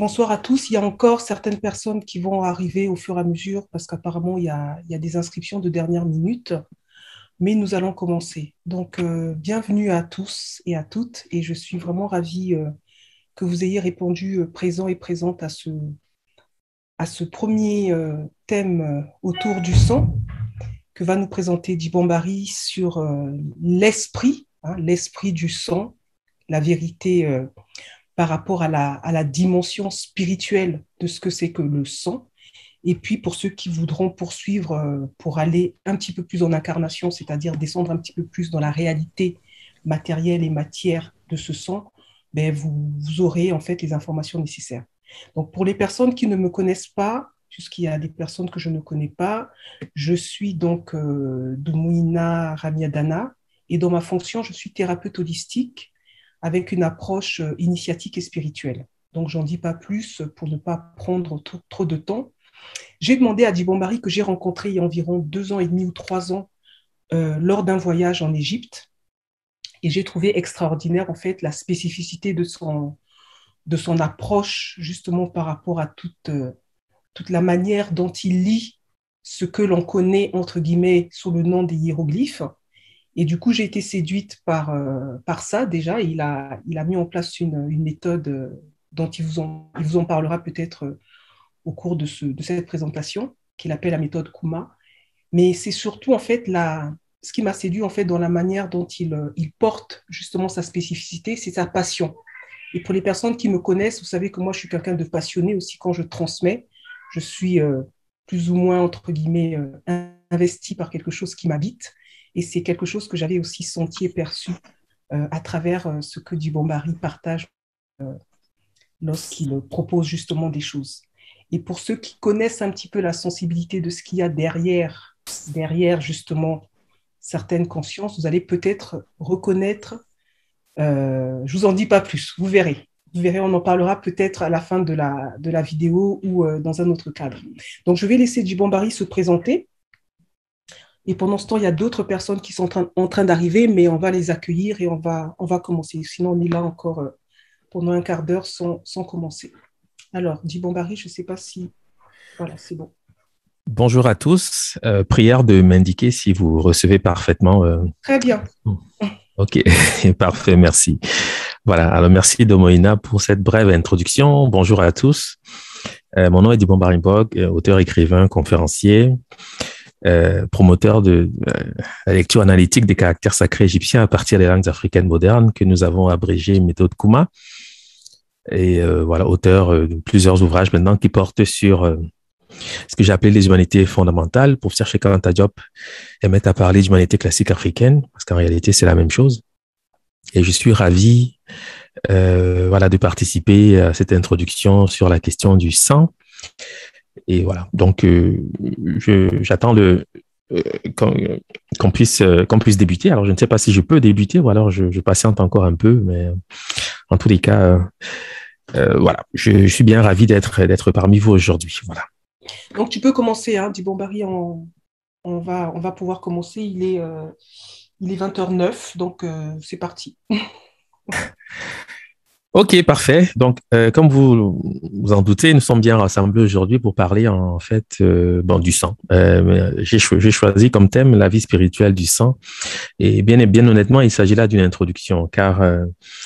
Bonsoir à tous. Il y a encore certaines personnes qui vont arriver au fur et à mesure parce qu'apparemment, il, y a des inscriptions de dernière minute. Mais nous allons commencer. Donc, euh, bienvenue à tous et à toutes. Et je suis vraiment ravie euh, que vous ayez répondu euh, présent et présente à ce, premier thème autour du sang que va nous présenter Dibambari sur l'esprit, hein, l'esprit du sang, la vérité par rapport à la, dimension spirituelle de ce que c'est que le sang. Et puis pour ceux qui voudront poursuivre euh, pour aller un petit peu plus en incarnation, c'est-à-dire descendre un petit peu plus dans la réalité matérielle et matière de ce sang, ben vous, aurez en fait les informations nécessaires. Donc pour les personnes qui ne me connaissent pas, puisqu'il y a des personnes que je ne connais pas, je suis donc euh, Ramiadana et dans ma fonction, je suis thérapeute holistique avec une approche euh, initiatique et spirituelle. Donc, j'en dis pas plus pour ne pas prendre trop, de temps. J'ai demandé à Dibon Marie, que j'ai rencontré il y a environ deux ans et demi ou trois ans, euh, lors d'un voyage en Égypte. Et j'ai trouvé extraordinaire, en fait, la spécificité de son, de son approche, justement, par rapport à toute, euh, toute la manière dont il lit ce que l'on connaît, entre guillemets, sous le nom des hiéroglyphes, et du coup, j'ai été séduite par, euh, par ça déjà. Il a, il a mis en place une, une méthode euh, dont il vous en, vous en parlera peut-être euh, au cours de, ce, de cette présentation, qu'il appelle la méthode Kuma. Mais c'est surtout en fait la, ce qui m'a séduit en fait dans la manière dont il, il porte justement sa spécificité, c'est sa passion. Et pour les personnes qui me connaissent, vous savez que moi je suis quelqu'un de passionné aussi quand je transmets. Je suis plus ou moins entre guillemets investi par quelque chose qui m'habite. Et c'est quelque chose que j'avais aussi senti et perçu euh, à travers euh, ce que Dubombari partage euh, lorsqu'il propose justement des choses. Et pour ceux qui connaissent un petit peu la sensibilité de ce qu'il y a derrière, derrière justement certaines consciences, vous allez peut-être reconnaître. Euh, je vous en dis pas plus, vous verrez. Vous verrez, on en parlera peut-être à la fin de la, de la vidéo ou dans un autre cadre. Donc, je vais laisser Djibombari se présenter et pendant ce temps, il y a d'autres personnes qui sont en train, d'arriver, mais on va les accueillir et on va, on va commencer. Sinon, on est là encore euh, pendant un quart d'heure sans, sans commencer. Alors, bombari je ne sais pas si... Voilà, c'est bon. Bonjour à tous. Euh, prière de m'indiquer si vous recevez parfaitement. Euh, Très bien. Ok, parfait, merci. Voilà, alors merci Domoïna pour cette brève introduction. Bonjour à tous. mon nom est Dibon Bog, auteur, écrivain, conférencier. Euh, promoteur de euh, la lecture analytique des caractères sacrés égyptiens à partir des langues africaines modernes que nous avons abrégé méthode Kuma. Et euh, voilà, auteur de plusieurs ouvrages maintenant qui portent sur ce que j'ai appelé les humanités fondamentales. Pour chercher Kanta Diop mettre à parler d'humanité classique africaine parce qu'en réalité, c'est la même chose. Et je suis ravi voilà, de participer à cette introduction sur la question du sang. Et voilà. Donc, euh, j'attends le, euh, qu'on puisse euh, qu'on puisse débuter. Alors je ne sais pas si je peux débuter ou alors je, patiente encore un peu, mais en tous les cas, voilà, je, suis bien ravi d'être d'être parmi vous aujourd'hui. Voilà. Donc tu peux commencer, hein, du Barry, on, va on va pouvoir commencer. Il est il est 20h09, donc c'est parti. Ok, parfait. Donc, euh, comme vous vous en doutez, nous sommes bien rassemblés aujourd'hui pour parler en fait euh, bon, du sang. Euh, J'ai choisi comme thème la vie spirituelle du sang. Et bien, bien honnêtement, il s'agit là d'une introduction, car euh,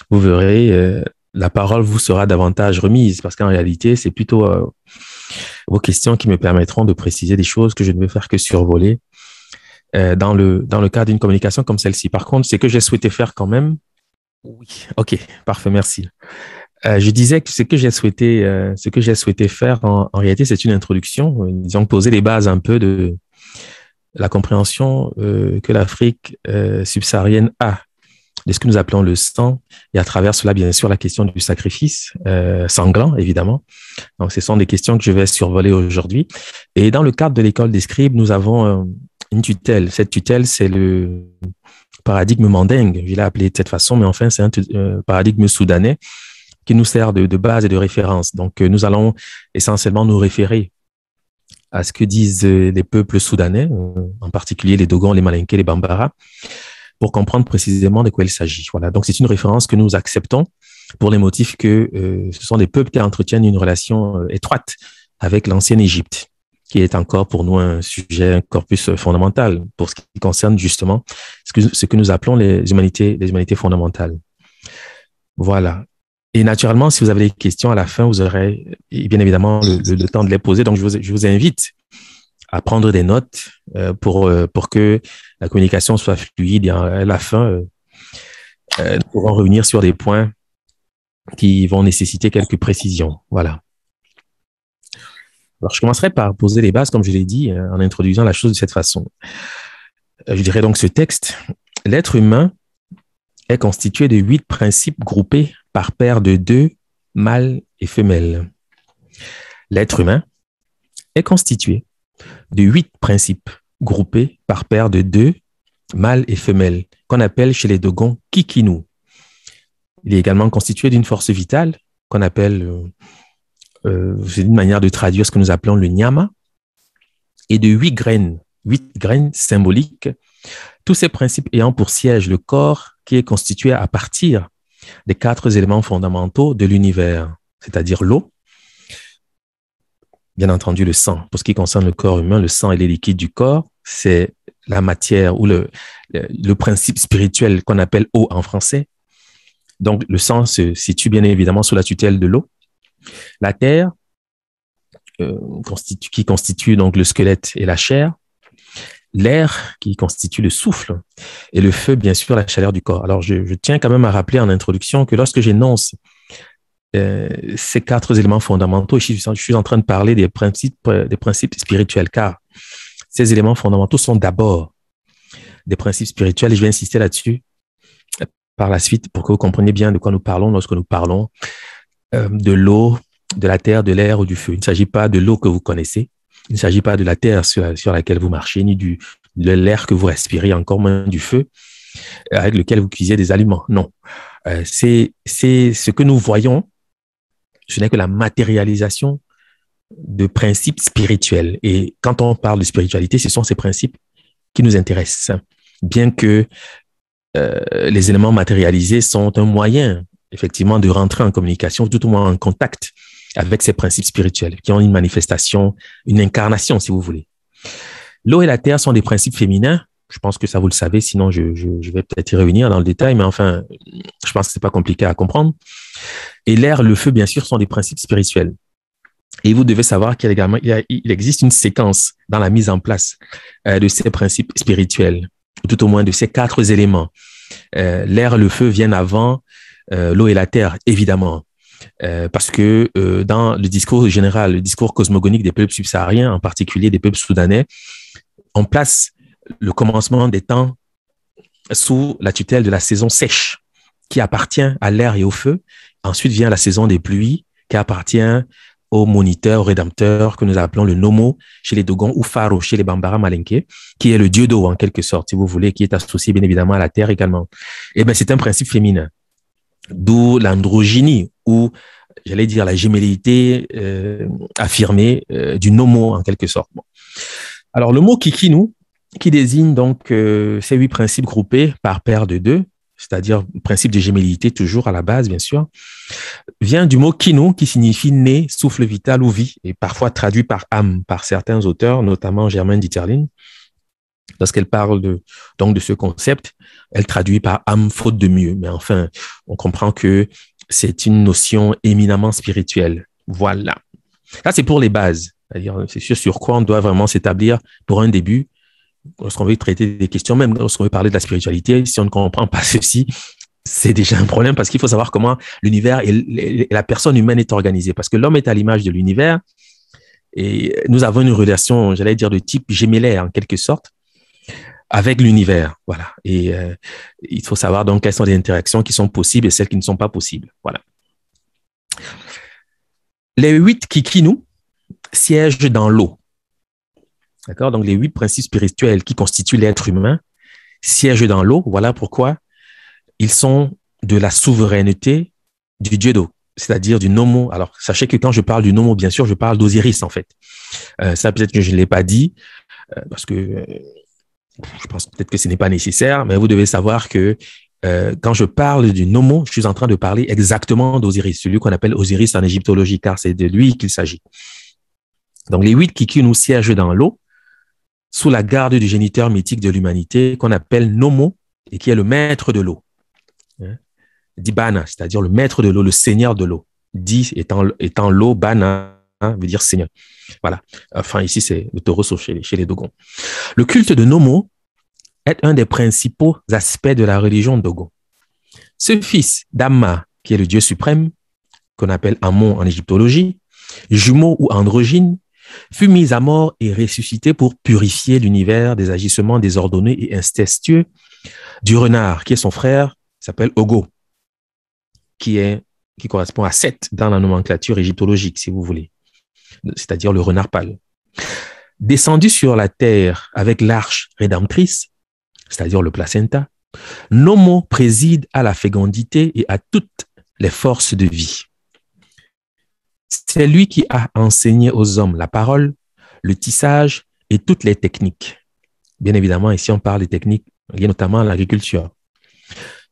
vous verrez, la parole vous sera davantage remise, parce qu'en réalité, c'est plutôt vos questions qui me permettront de préciser des choses que je ne veux faire que survoler dans le dans le cadre d'une communication comme celle-ci. Par contre, c'est que j'ai souhaité faire quand même oui, ok, parfait, merci. Euh, je disais que ce que j'ai souhaité, euh, ce que j'ai souhaité faire en, réalité, c'est une introduction, euh, disons poser les bases un peu de la compréhension que l'Afrique subsaharienne a de ce que nous appelons le sang, et à travers cela, bien sûr, la question du sacrifice sanglant, évidemment. Donc, ce sont des questions que je vais survoler aujourd'hui. Et dans le cadre de l'école des scribes, nous avons une tutelle. Cette tutelle, c'est le paradigme mandingue, je l'ai appelé de cette façon, mais enfin, c'est un euh, paradigme soudanais qui nous sert de, base et de référence. Donc, euh, nous allons essentiellement nous référer à ce que disent euh, les peuples soudanais, en particulier les Dogons, les Malinkés, les Bambara, pour comprendre précisément de quoi il s'agit. Voilà. Donc, c'est une référence que nous acceptons pour les motifs que ce sont des peuples qui entretiennent une relation étroite avec l'ancienne Égypte qui est encore pour nous un sujet, un corpus euh, fondamental pour ce qui concerne justement ce que, ce que nous appelons les humanités, les humanités fondamentales. Voilà. Et naturellement, si vous avez des questions à la fin, vous aurez bien évidemment le, temps de les poser. Donc, je vous, je vous invite à prendre des notes euh, pour, euh, pour que la communication soit fluide et à la fin, euh, nous pourrons revenir sur des points qui vont nécessiter quelques précisions. Voilà. Alors, je commencerai par poser les bases, comme je l'ai dit, euh, en introduisant la chose de cette façon. Euh, je dirais donc ce texte. L'être humain est constitué de huit principes groupés par paire de deux, mâles et femelles. L'être humain est constitué de huit principes groupés par paire de deux, mâles et femelles, qu'on appelle chez les Dogons kikinu. Il est également constitué d'une force vitale qu'on appelle euh, euh, c'est une manière de traduire ce que nous appelons le nyama, et de huit graines, huit graines symboliques, tous ces principes ayant pour siège le corps qui est constitué à partir des quatre éléments fondamentaux de l'univers, c'est-à-dire l'eau, bien entendu le sang. Pour ce qui concerne le corps humain, le sang et les liquides du corps, c'est la matière ou le, le, le principe spirituel qu'on appelle eau en français. Donc le sang se situe bien évidemment sous la tutelle de l'eau. La terre, euh, qui constitue donc le squelette et la chair, l'air qui constitue le souffle, et le feu, bien sûr, la chaleur du corps. Alors, je, tiens quand même à rappeler en introduction que lorsque j'énonce euh, ces quatre éléments fondamentaux, je, je suis en train de parler des principes, euh, des principes spirituels, car ces éléments fondamentaux sont d'abord des principes spirituels, et je vais insister là-dessus par la suite pour que vous compreniez bien de quoi nous parlons lorsque nous parlons euh, de l'eau, de la terre, de l'air ou du feu. Il ne s'agit pas de l'eau que vous connaissez, il ne s'agit pas de la terre sur, laquelle vous marchez, ni du, de l'air que vous respirez, encore moins du feu euh, avec lequel vous cuisez des aliments. Non. Euh, c'est ce que nous voyons, ce n'est que la matérialisation de principes spirituels. Et quand on parle de spiritualité, ce sont ces principes qui nous intéressent. Bien que les éléments matérialisés sont un moyen effectivement de rentrer en communication, tout au moins en contact avec ces principes spirituels qui ont une manifestation, une incarnation, si vous voulez. L'eau et la terre sont des principes féminins. Je pense que ça, vous le savez, sinon je, je, je vais peut-être y revenir dans le détail, mais enfin, je pense que c'est pas compliqué à comprendre. Et l'air, le feu, bien sûr, sont des principes spirituels. Et vous devez savoir qu'il il existe une séquence dans la mise en place euh, de ces principes spirituels, tout au moins de ces quatre éléments. Euh, l'air, le feu viennent avant euh, l'eau et la terre, évidemment. Euh, parce que euh, dans le discours général, le discours cosmogonique des peuples subsahariens, en particulier des peuples soudanais, on place le commencement des temps sous la tutelle de la saison sèche, qui appartient à l'air et au feu. Ensuite vient la saison des pluies, qui appartient au moniteur, au rédempteur, que nous appelons le Nomo chez les Dogons ou Faro chez les Bambara Malenke, qui est le dieu d'eau en quelque sorte, si vous voulez, qui est associé bien évidemment à la terre également. Et eh bien, c'est un principe féminin d'où l'androgynie ou j'allais dire la gémellité euh, affirmée euh, du nomo en quelque sorte. Alors le mot kikinu qui désigne donc euh, ces huit principes groupés par paire de deux, c'est-à-dire principe de gémellité toujours à la base bien sûr, vient du mot kinu qui signifie né, souffle vital ou vie et parfois traduit par âme par certains auteurs, notamment Germain Dieterlin. Lorsqu'elle parle de, donc de ce concept, elle traduit par âme faute de mieux. Mais enfin, on comprend que c'est une notion éminemment spirituelle. Voilà. Là, c'est pour les bases. C'est-à-dire, sur quoi on doit vraiment s'établir pour un début. Lorsqu'on veut traiter des questions, même lorsqu'on veut parler de la spiritualité, si on ne comprend pas ceci, c'est déjà un problème parce qu'il faut savoir comment l'univers et la personne humaine est organisée. Parce que l'homme est à l'image de l'univers et nous avons une relation, j'allais dire, de type gémellaire en quelque sorte avec l'univers. Voilà. Et euh, il faut savoir donc quelles sont les interactions qui sont possibles et celles qui ne sont pas possibles. Voilà. Les huit nous siègent dans l'eau. D'accord Donc, les huit principes spirituels qui constituent l'être humain siègent dans l'eau. Voilà pourquoi ils sont de la souveraineté du dieu d'eau, c'est-à-dire du nomo. Alors, sachez que quand je parle du nomo, bien sûr, je parle d'Osiris, en fait. Euh, ça, peut-être que je ne l'ai pas dit, euh, parce que je pense peut-être que ce n'est pas nécessaire, mais vous devez savoir que euh, quand je parle du Nomo, je suis en train de parler exactement d'Osiris, celui qu'on appelle Osiris en égyptologie, car c'est de lui qu'il s'agit. Donc les huit qui nous siègent dans l'eau, sous la garde du géniteur mythique de l'humanité, qu'on appelle Nomo, et qui est le maître de l'eau. Hein, Dibana, c'est-à-dire le maître de l'eau, le seigneur de l'eau. dit étant l'eau, Bana Hein, veut dire Seigneur. Voilà. Enfin, ici, c'est le taureau chez les, chez les Dogons. Le culte de Nomo est un des principaux aspects de la religion Dogon. Ce fils d'Amma, qui est le dieu suprême, qu'on appelle Amon en égyptologie, jumeau ou androgyne, fut mis à mort et ressuscité pour purifier l'univers des agissements désordonnés et incestueux du renard, qui est son frère, s'appelle Ogo, qui est qui correspond à 7 dans la nomenclature égyptologique, si vous voulez c'est-à-dire le renard pâle. Descendu sur la terre avec l'arche rédemptrice, c'est-à-dire le placenta, Nomo préside à la fécondité et à toutes les forces de vie. C'est lui qui a enseigné aux hommes la parole, le tissage et toutes les techniques. Bien évidemment, ici on parle des techniques liées notamment l'agriculture.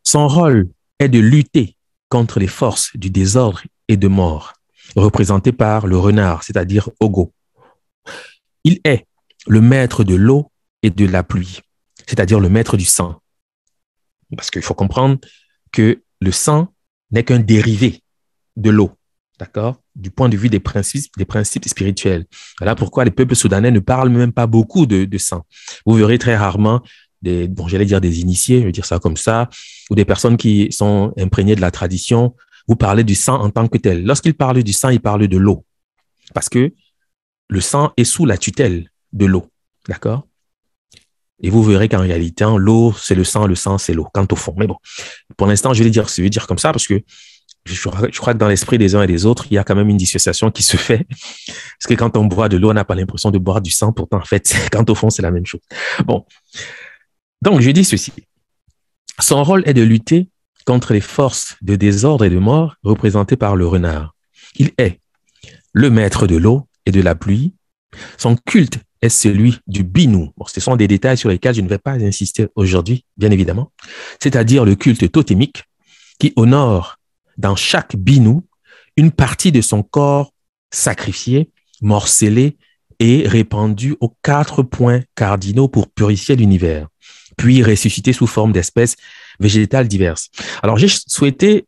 Son rôle est de lutter contre les forces du désordre et de mort représenté par le renard, c'est-à-dire Ogo. Il est le maître de l'eau et de la pluie, c'est-à-dire le maître du sang. Parce qu'il faut comprendre que le sang n'est qu'un dérivé de l'eau, d'accord Du point de vue des principes, des principes spirituels. Voilà pourquoi les peuples soudanais ne parlent même pas beaucoup de, sang. Vous verrez très rarement des, bon, j'allais dire des initiés, je vais dire ça comme ça, ou des personnes qui sont imprégnées de la tradition vous parlez du sang en tant que tel. Lorsqu'il parle du sang, il parle de l'eau. Parce que le sang est sous la tutelle de l'eau. D'accord Et vous verrez qu'en réalité, hein, l'eau, c'est le sang, le sang, c'est l'eau, quant au fond. Mais bon, pour l'instant, je vais dire, je vais dire comme ça parce que je, je crois que dans l'esprit des uns et des autres, il y a quand même une dissociation qui se fait. Parce que quand on boit de l'eau, on n'a pas l'impression de boire du sang. Pourtant, en fait, quant au fond, c'est la même chose. Bon. Donc, je dis ceci. Son rôle est de lutter contre les forces de désordre et de mort représentées par le renard. Il est le maître de l'eau et de la pluie. Son culte est celui du binou. Bon, ce sont des détails sur lesquels je ne vais pas insister aujourd'hui, bien évidemment. C'est-à-dire le culte totémique qui honore dans chaque binou une partie de son corps sacrifié, morcelé et répandu aux quatre points cardinaux pour purifier l'univers, puis ressuscité sous forme d'espèces végétales diverses. Alors j'ai souhaité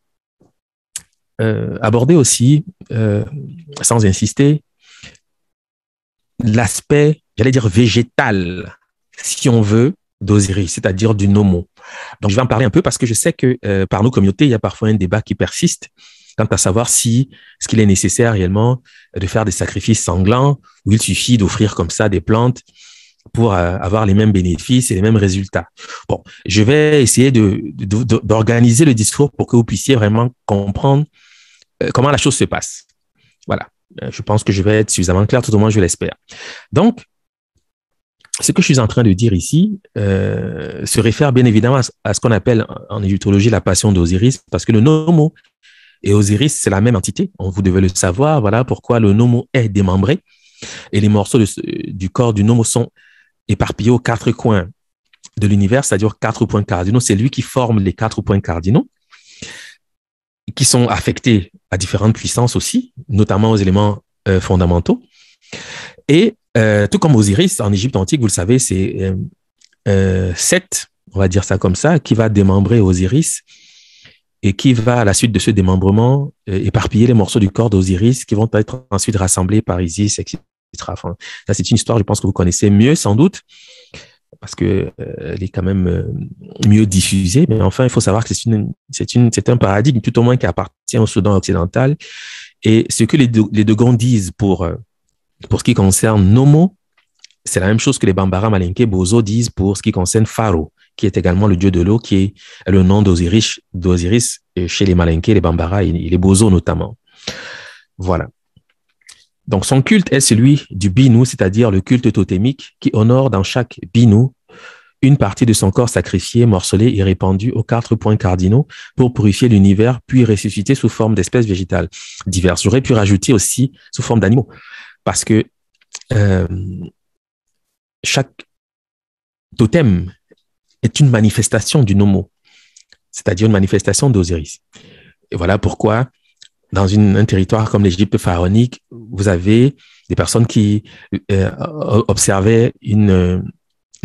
euh, aborder aussi, euh, sans insister, l'aspect, j'allais dire végétal, si on veut, d'Osiris, c'est-à-dire du nomo. Donc je vais en parler un peu parce que je sais que euh, par nos communautés, il y a parfois un débat qui persiste quant à savoir si ce qu'il est nécessaire réellement de faire des sacrifices sanglants ou il suffit d'offrir comme ça des plantes pour euh, avoir les mêmes bénéfices et les mêmes résultats. Bon, je vais essayer d'organiser de, le discours pour que vous puissiez vraiment comprendre euh, comment la chose se passe. Voilà, euh, je pense que je vais être suffisamment clair, tout au moins je l'espère. Donc, ce que je suis en train de dire ici se réfère bien évidemment à, ce qu'on appelle en égyptologie la passion d'Osiris, parce que le nomo et Osiris, c'est la même entité. Vous devez le savoir, voilà pourquoi le nomo est démembré et les morceaux du corps du nomo sont éparpillé aux quatre coins de l'univers, c'est-à-dire quatre points cardinaux. C'est lui qui forme les quatre points cardinaux qui sont affectés à différentes puissances aussi, notamment aux éléments euh, fondamentaux. Et euh, tout comme Osiris, en Égypte antique, vous le savez, c'est euh, euh on va dire ça comme ça, qui va démembrer Osiris et qui va, à la suite de ce démembrement, éparpiller les morceaux du corps d'Osiris qui vont être ensuite rassemblés par Isis, etc ça, c'est une histoire, je pense que vous connaissez mieux, sans doute, parce que euh, est quand même euh, mieux diffusée. Mais enfin, il faut savoir que c'est une, un paradigme, tout au moins, qui appartient au Soudan occidental. Et ce que les, les les Dogons disent pour, euh, pour ce qui concerne Nomo, c'est la même chose que les Bambara Malinké Bozo disent pour ce qui concerne Pharo, qui est également le dieu de l'eau, qui est le nom d'Osiris, chez les Malinké, les Bambara et les Bozo notamment. Voilà. Donc son culte est celui du binou, c'est-à-dire le culte totémique qui honore dans chaque binou une partie de son corps sacrifié, morcelé et répandu aux quatre points cardinaux pour purifier l'univers, puis ressusciter sous forme d'espèces végétales diverses. J'aurais pu rajouter aussi sous forme d'animaux, parce que euh, chaque totem est une manifestation du nomo, c'est-à-dire une manifestation d'Osiris. Et voilà pourquoi dans un territoire comme l'Égypte pharaonique, vous avez des personnes qui euh, observaient une,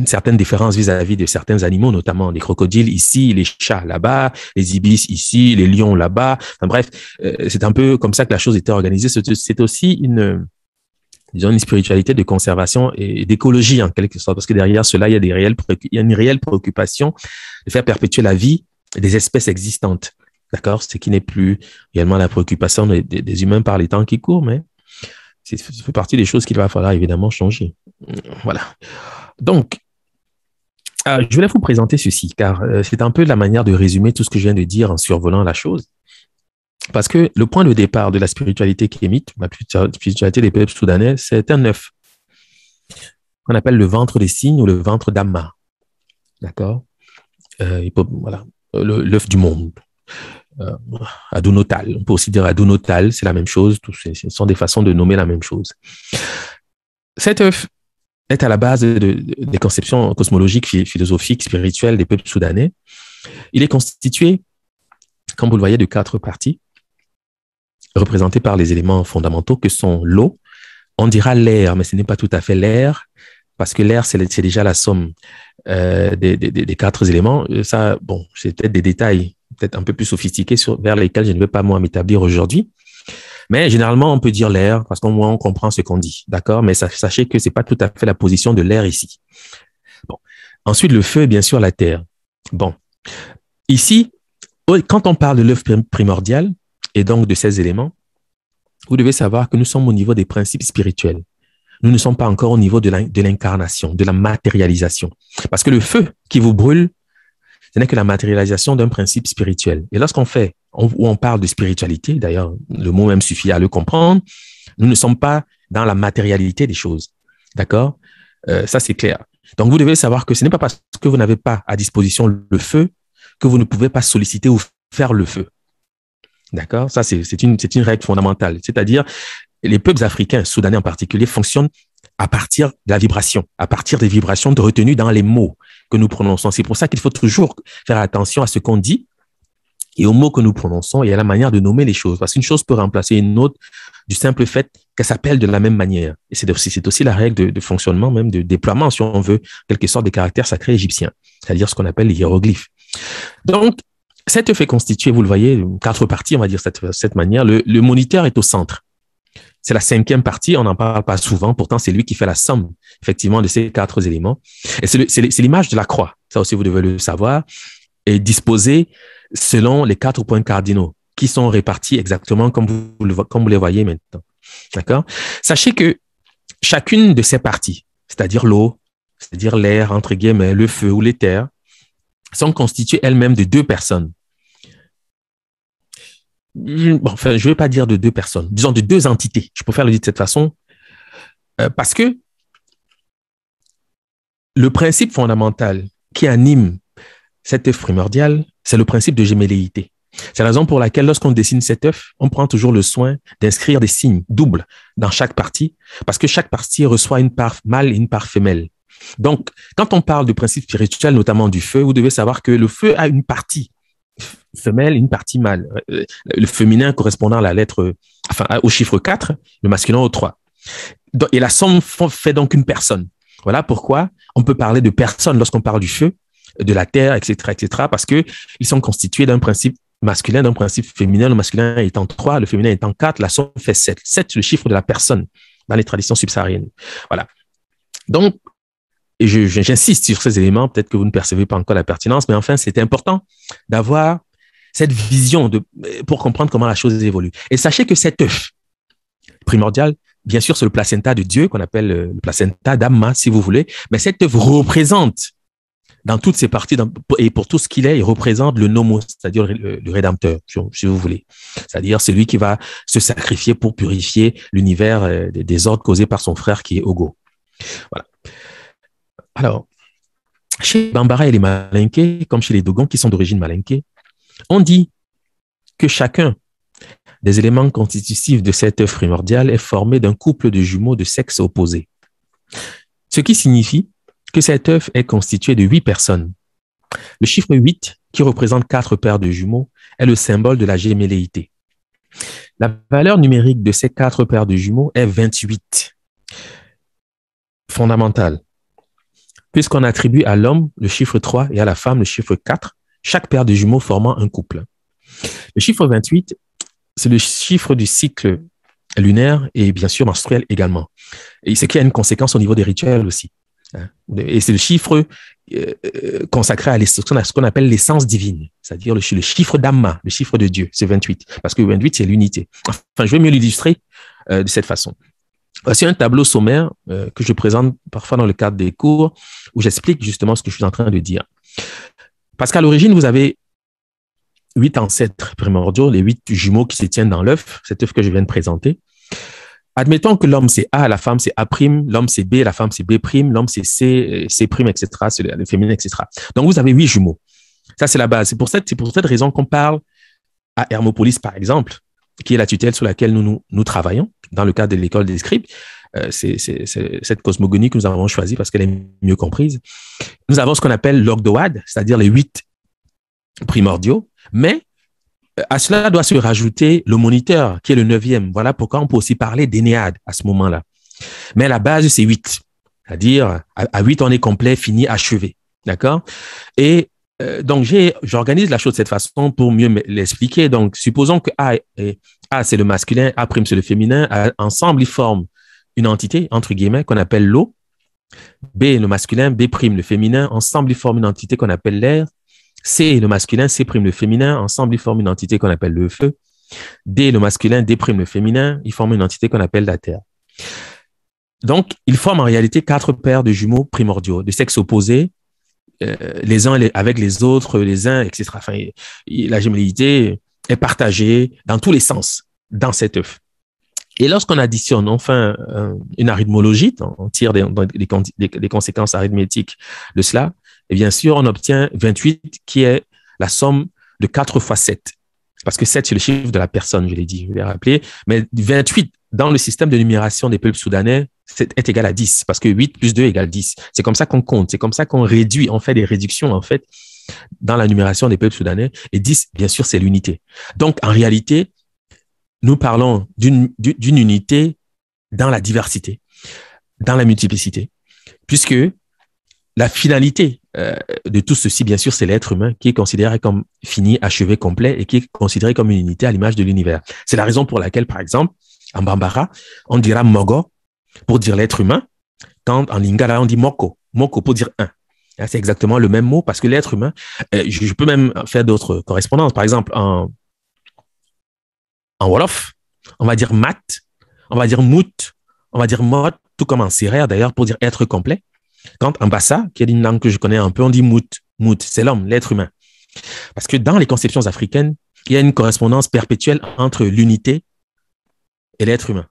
certaine différence vis-à-vis de certains animaux, notamment les crocodiles ici, les chats là-bas, les ibis ici, les lions là-bas. bref, euh, c'est un peu comme ça que la chose était organisée. C'est aussi une, disons, une spiritualité de conservation et d'écologie en quelque sorte, parce que derrière cela, il y a une réelle préoccupation de faire perpétuer la vie des espèces existantes. D'accord Ce qui n'est plus réellement la préoccupation des, humains par les temps qui courent, mais c'est fait partie des choses qu'il va falloir évidemment changer. Voilà. Donc, euh, je voulais vous présenter ceci, car euh, c'est un peu la manière de résumer tout ce que je viens de dire en survolant la chose. Parce que le point de départ de la spiritualité kémite, la spiritualité des peuples soudanais, c'est un œuf On appelle le ventre des signes ou le ventre d'Amma. D'accord euh, Voilà, L'œuf du monde. Euh, adunotal. On peut aussi dire adunotal, c'est la même chose. ce sont des façons de nommer la même chose. cet œuf est à la base des conceptions cosmologiques, philosophiques, spirituelles des peuples soudanais. Il est constitué, comme vous le voyez, de quatre parties, représentées par les éléments fondamentaux que sont l'eau. On dira l'air, mais ce n'est pas tout à fait l'air, parce que l'air, c'est déjà la somme euh, des, des, quatre éléments. Euh, ça, bon, c'est peut-être des détails peut-être un peu plus sophistiqué sur, vers lesquelles je ne vais pas moi m'établir aujourd'hui. Mais généralement, on peut dire l'air parce qu'au moins on comprend ce qu'on dit, d'accord Mais sachez que c'est pas tout à fait la position de l'air ici. Bon. Ensuite, le feu et bien sûr la terre. Bon. Ici, quand on parle de l'œuvre primordiale et donc de ces éléments, vous devez savoir que nous sommes au niveau des principes spirituels. Nous ne sommes pas encore au niveau de l'incarnation, de la matérialisation. Parce que le feu qui vous brûle ce n'est que la matérialisation d'un principe spirituel. Et lorsqu'on fait, ou on parle de spiritualité, d'ailleurs, le mot même suffit à le comprendre, nous ne sommes pas dans la matérialité des choses. D'accord euh, Ça, c'est clair. Donc, vous devez savoir que ce n'est pas parce que vous n'avez pas à disposition le feu que vous ne pouvez pas solliciter ou faire le feu. D'accord Ça, c'est une, règle fondamentale. C'est-à-dire, les peuples africains, soudanais en particulier, fonctionnent à partir de la vibration, à partir des vibrations de retenues dans les mots que nous prononçons. C'est pour ça qu'il faut toujours faire attention à ce qu'on dit et aux mots que nous prononçons et à la manière de nommer les choses. Parce qu'une chose peut remplacer une autre du simple fait qu'elle s'appelle de la même manière. Et c'est aussi, la règle de, fonctionnement, même de déploiement, si on veut, quelque sorte des caractères sacrés égyptiens, c'est-à-dire ce qu'on appelle les hiéroglyphes. Donc, cet effet constitué, vous le voyez, quatre parties, on va dire cette, cette manière. le moniteur est au centre. C'est la cinquième partie, on n'en parle pas souvent, pourtant c'est lui qui fait la somme, effectivement, de ces quatre éléments. Et c'est l'image de la croix, ça aussi vous devez le savoir, et disposée selon les quatre points cardinaux qui sont répartis exactement comme vous, le, les voyez maintenant. D'accord Sachez que chacune de ces parties, c'est-à-dire l'eau, c'est-à-dire l'air, entre guillemets, le feu ou les terres, sont constituées elles-mêmes de deux personnes enfin, je ne vais pas dire de deux personnes, disons de deux entités. Je préfère le dire de cette façon euh, parce que le principe fondamental qui anime cet œuf primordial, c'est le principe de gémelléité. C'est la raison pour laquelle lorsqu'on dessine cet œuf, on prend toujours le soin d'inscrire des signes doubles dans chaque partie, parce que chaque partie reçoit une part mâle et une part femelle. Donc, quand on parle du principe spirituel, notamment du feu, vous devez savoir que le feu a une partie femelle, une partie mâle. Euh, le féminin correspondant à la lettre, au chiffre 4, le masculin au 3. Et la somme fait donc une personne. Voilà pourquoi on peut parler de personne lorsqu'on parle du feu, de la terre, etc., etc., parce que ils sont constitués d'un principe masculin, d'un principe féminin. Le masculin étant 3, le féminin étant 4, la somme fait 7. 7, le chiffre de la personne dans les traditions subsahariennes. Voilà. Donc, et j'insiste sur ces éléments, peut-être que vous ne percevez pas encore la pertinence, mais enfin, c'est important d'avoir cette vision de, euh, pour comprendre comment la chose évolue. Et sachez que cet œuf primordial, bien sûr, c'est le placenta de Dieu, qu'on appelle euh, le placenta d'Amma, si vous voulez, mais cette œuf représente dans toutes ses parties et pour tout ce qu'il est, il représente le nomos, c'est-à-dire le, rédempteur, si vous voulez. C'est-à-dire celui qui va se sacrifier pour purifier l'univers euh, des, des ordres causés par son frère qui est Ogo. Voilà. Alors, chez Bambara et les Malinké, comme chez les Dogons qui sont d'origine Malinké, on dit que chacun des éléments constitutifs de cette œuf primordiale est formé d'un couple de jumeaux de sexe opposé. Ce qui signifie que cette œuf est constituée de huit personnes. Le chiffre 8, qui représente quatre paires de jumeaux, est le symbole de la gémelléité. La valeur numérique de ces quatre paires de jumeaux est 28, fondamentale qu'on attribue à l'homme le chiffre 3 et à la femme le chiffre 4, chaque paire de jumeaux formant un couple. Le chiffre 28, c'est le chiffre du cycle lunaire et bien sûr menstruel également. Et ce qui a une conséquence au niveau des rituels aussi. Hein. Et c'est le chiffre euh, euh, consacré à ce qu'on appelle l'essence divine, c'est-à-dire le, chiffre d'Amma, le chiffre de Dieu, c'est 28, parce que 28, c'est l'unité. Enfin, je vais mieux l'illustrer euh, de cette façon. Voici euh, un tableau sommaire euh, que je présente parfois dans le cadre des cours où j'explique justement ce que je suis en train de dire. Parce qu'à l'origine, vous avez huit ancêtres primordiaux, les huit jumeaux qui se tiennent dans l'œuf, cet œuf que je viens de présenter. Admettons que l'homme c'est A, la femme c'est A', l'homme c'est B, la femme c'est B', l'homme c'est C, euh, C', etc., c'est le féminin, etc. Donc vous avez huit jumeaux. Ça, c'est la base. C'est pour cette raison qu'on parle à Hermopolis, par exemple, qui est la tutelle sur laquelle nous, nous, travaillons dans le cadre de l'école des scripts, euh, c'est cette cosmogonie que nous avons choisie parce qu'elle est mieux comprise. Nous avons ce qu'on appelle l'Ogdoad, c'est-à-dire les huit primordiaux, mais euh, à cela doit se rajouter le moniteur, qui est le neuvième. Voilà pourquoi on peut aussi parler d'Énéade à ce moment-là. Mais la base, c'est huit. C'est-à-dire, à huit, on est complet, fini, achevé. D'accord Et euh, donc, j'organise la chose de cette façon pour mieux l'expliquer. Donc, supposons que A, A c'est le masculin, A' prime, c'est le féminin. ensemble, ils forment une entité, entre guillemets, qu'on appelle l'eau. B, le masculin, B' prime, le féminin. Ensemble, ils forment une entité qu'on appelle l'air. C, le masculin, C' prime, le féminin. Ensemble, ils forment une entité qu'on appelle le feu. D, le masculin, D' le féminin. Ils forment une entité qu'on appelle la terre. Donc, ils forment en réalité quatre paires de jumeaux primordiaux, de sexes opposés, euh, les uns avec les autres, les uns, etc. Enfin, la gémellité est partagée dans tous les sens dans cet œuf. Et lorsqu'on additionne enfin euh, une arithmologie, on tire des, conséquences arithmétiques de cela, et eh bien sûr, on obtient 28 qui est la somme de 4 fois 7. Parce que 7, c'est le chiffre de la personne, je l'ai dit, je l'ai rappelé. Mais 28 dans le système de numération des peuples soudanais, est, est égal à 10, parce que 8 plus 2 égale 10. C'est comme ça qu'on compte, c'est comme ça qu'on réduit, on fait des réductions, en fait, dans la numération des peuples soudanais. Et 10, bien sûr, c'est l'unité. Donc, en réalité, nous parlons d'une unité dans la diversité, dans la multiplicité, puisque la finalité euh, de tout ceci, bien sûr, c'est l'être humain qui est considéré comme fini, achevé, complet et qui est considéré comme une unité à l'image de l'univers. C'est la raison pour laquelle, par exemple, en Bambara, on dira Mogo pour dire l'être humain, quand en lingala, on dit moko, moko pour dire un. Hein, c'est exactement le même mot parce que l'être humain, euh, je peux même faire d'autres correspondances. Par exemple, en, en Wolof, on va dire mat, on va dire mout, on va dire mot, tout comme en rare d'ailleurs, pour dire être complet. Quand en Bassa, qui est une langue que je connais un peu, on dit mout, mout, c'est l'homme, l'être humain. Parce que dans les conceptions africaines, il y a une correspondance perpétuelle entre l'unité et l'être humain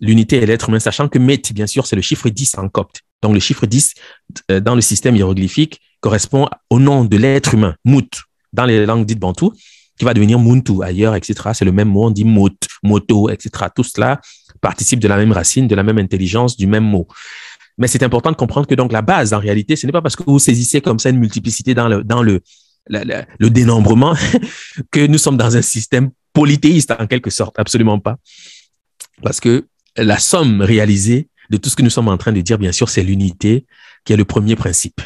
l'unité et l'être humain, sachant que Met, bien sûr, c'est le chiffre 10 en copte. Donc, le chiffre 10 euh, dans le système hiéroglyphique correspond au nom de l'être humain, Mout, dans les langues dites bantou, qui va devenir Muntu ailleurs, etc. C'est le même mot, on dit Mout, Moto, etc. Tout cela participe de la même racine, de la même intelligence, du même mot. Mais c'est important de comprendre que donc la base, en réalité, ce n'est pas parce que vous saisissez comme ça une multiplicité dans le, dans le dénombrement que nous sommes dans un système polythéiste en quelque sorte, absolument pas. Parce que la somme réalisée de tout ce que nous sommes en train de dire, bien sûr, c'est l'unité qui est le premier principe,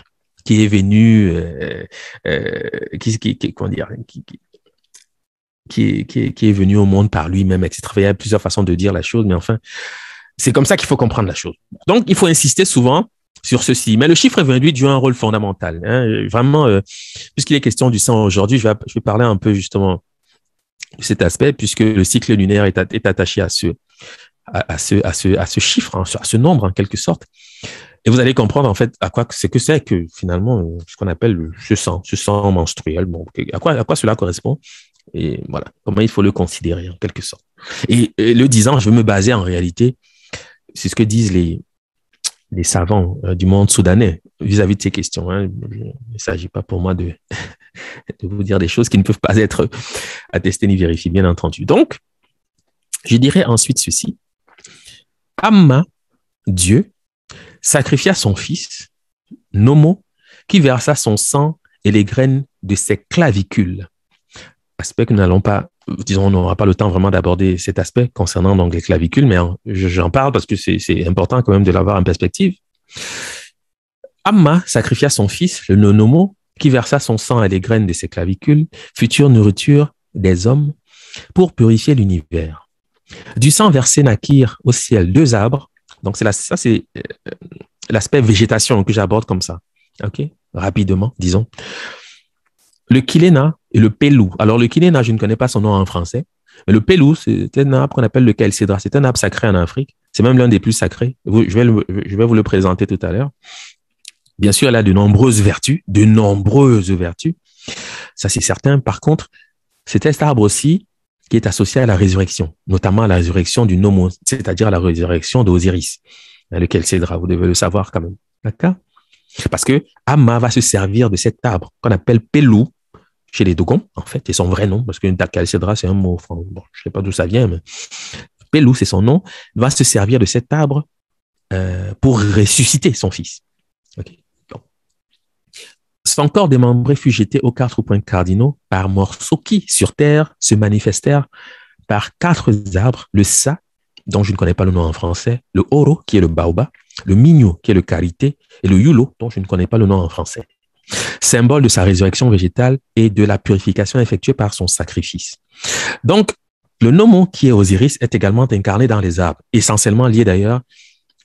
qui est venu, euh, euh, qui, qui, qui, est, venu au monde par lui-même, etc. Il y a plusieurs façons de dire la chose, mais enfin, c'est comme ça qu'il faut comprendre la chose. Donc, il faut insister souvent sur ceci. Mais le chiffre 28 joue un rôle fondamental. Hein. Vraiment, euh, puisqu'il est question du sang aujourd'hui, je vais, je parler un peu justement de cet aspect, puisque le cycle lunaire est, est attaché à ce, à, à, ce, à, ce, à ce chiffre, hein, à ce nombre en quelque sorte. Et vous allez comprendre en fait à quoi c'est que c'est que finalement ce qu'on appelle ce sang, ce sang menstruel. Bon, à quoi, à quoi cela correspond et voilà comment il faut le considérer en quelque sorte. Et, le disant, je veux me baser en réalité, c'est ce que disent les les savants euh, du monde soudanais vis-à-vis de ces questions. Hein. Il ne s'agit pas pour moi de, de vous dire des choses qui ne peuvent pas être attestées ni vérifiées, bien entendu. Donc, je dirais ensuite ceci. Amma, Dieu, sacrifia son fils, Nomo, qui versa son sang et les graines de ses clavicules. Aspect que nous n'allons pas, disons, on n'aura pas le temps vraiment d'aborder cet aspect concernant donc les clavicules, mais j'en parle parce que c'est important quand même de l'avoir en perspective. Amma sacrifia son fils, le Nonomo, qui versa son sang et les graines de ses clavicules, future nourriture des hommes, pour purifier l'univers. Du sang versé naquirent au ciel deux arbres. Donc, c'est ça, c'est euh, l'aspect végétation que j'aborde comme ça. OK? Rapidement, disons. Le kiléna et le pelou. Alors, le kiléna, je ne connais pas son nom en français. Mais le pelou, c'est un arbre qu'on appelle le calcédra. C'est un arbre sacré en Afrique. C'est même l'un des plus sacrés. Je vais, je vais vous le présenter tout à l'heure. Bien sûr, elle a de nombreuses vertus, de nombreuses vertus. Ça, c'est certain. Par contre, c'était cet arbre aussi qui est associé à la résurrection, notamment à la résurrection du nomos, c'est-à-dire la résurrection d'Osiris, hein, lequel cédera, vous devez le savoir quand même. D'accord Parce que Amma va se servir de cet arbre qu'on appelle Pelou chez les Dogons, en fait, c'est son vrai nom, parce que Cédra, c'est un mot, bon, je ne sais pas d'où ça vient, mais Pelou, c'est son nom, va se servir de cet arbre euh, pour ressusciter son fils. Son corps démembré fut jeté aux quatre points cardinaux par morceaux qui, sur terre, se manifestèrent par quatre arbres, le sa, dont je ne connais pas le nom en français, le oro, qui est le baoba, le migno, qui est le karité, et le yulo, dont je ne connais pas le nom en français. Symbole de sa résurrection végétale et de la purification effectuée par son sacrifice. Donc, le nomo, qui est Osiris, est également incarné dans les arbres, essentiellement lié d'ailleurs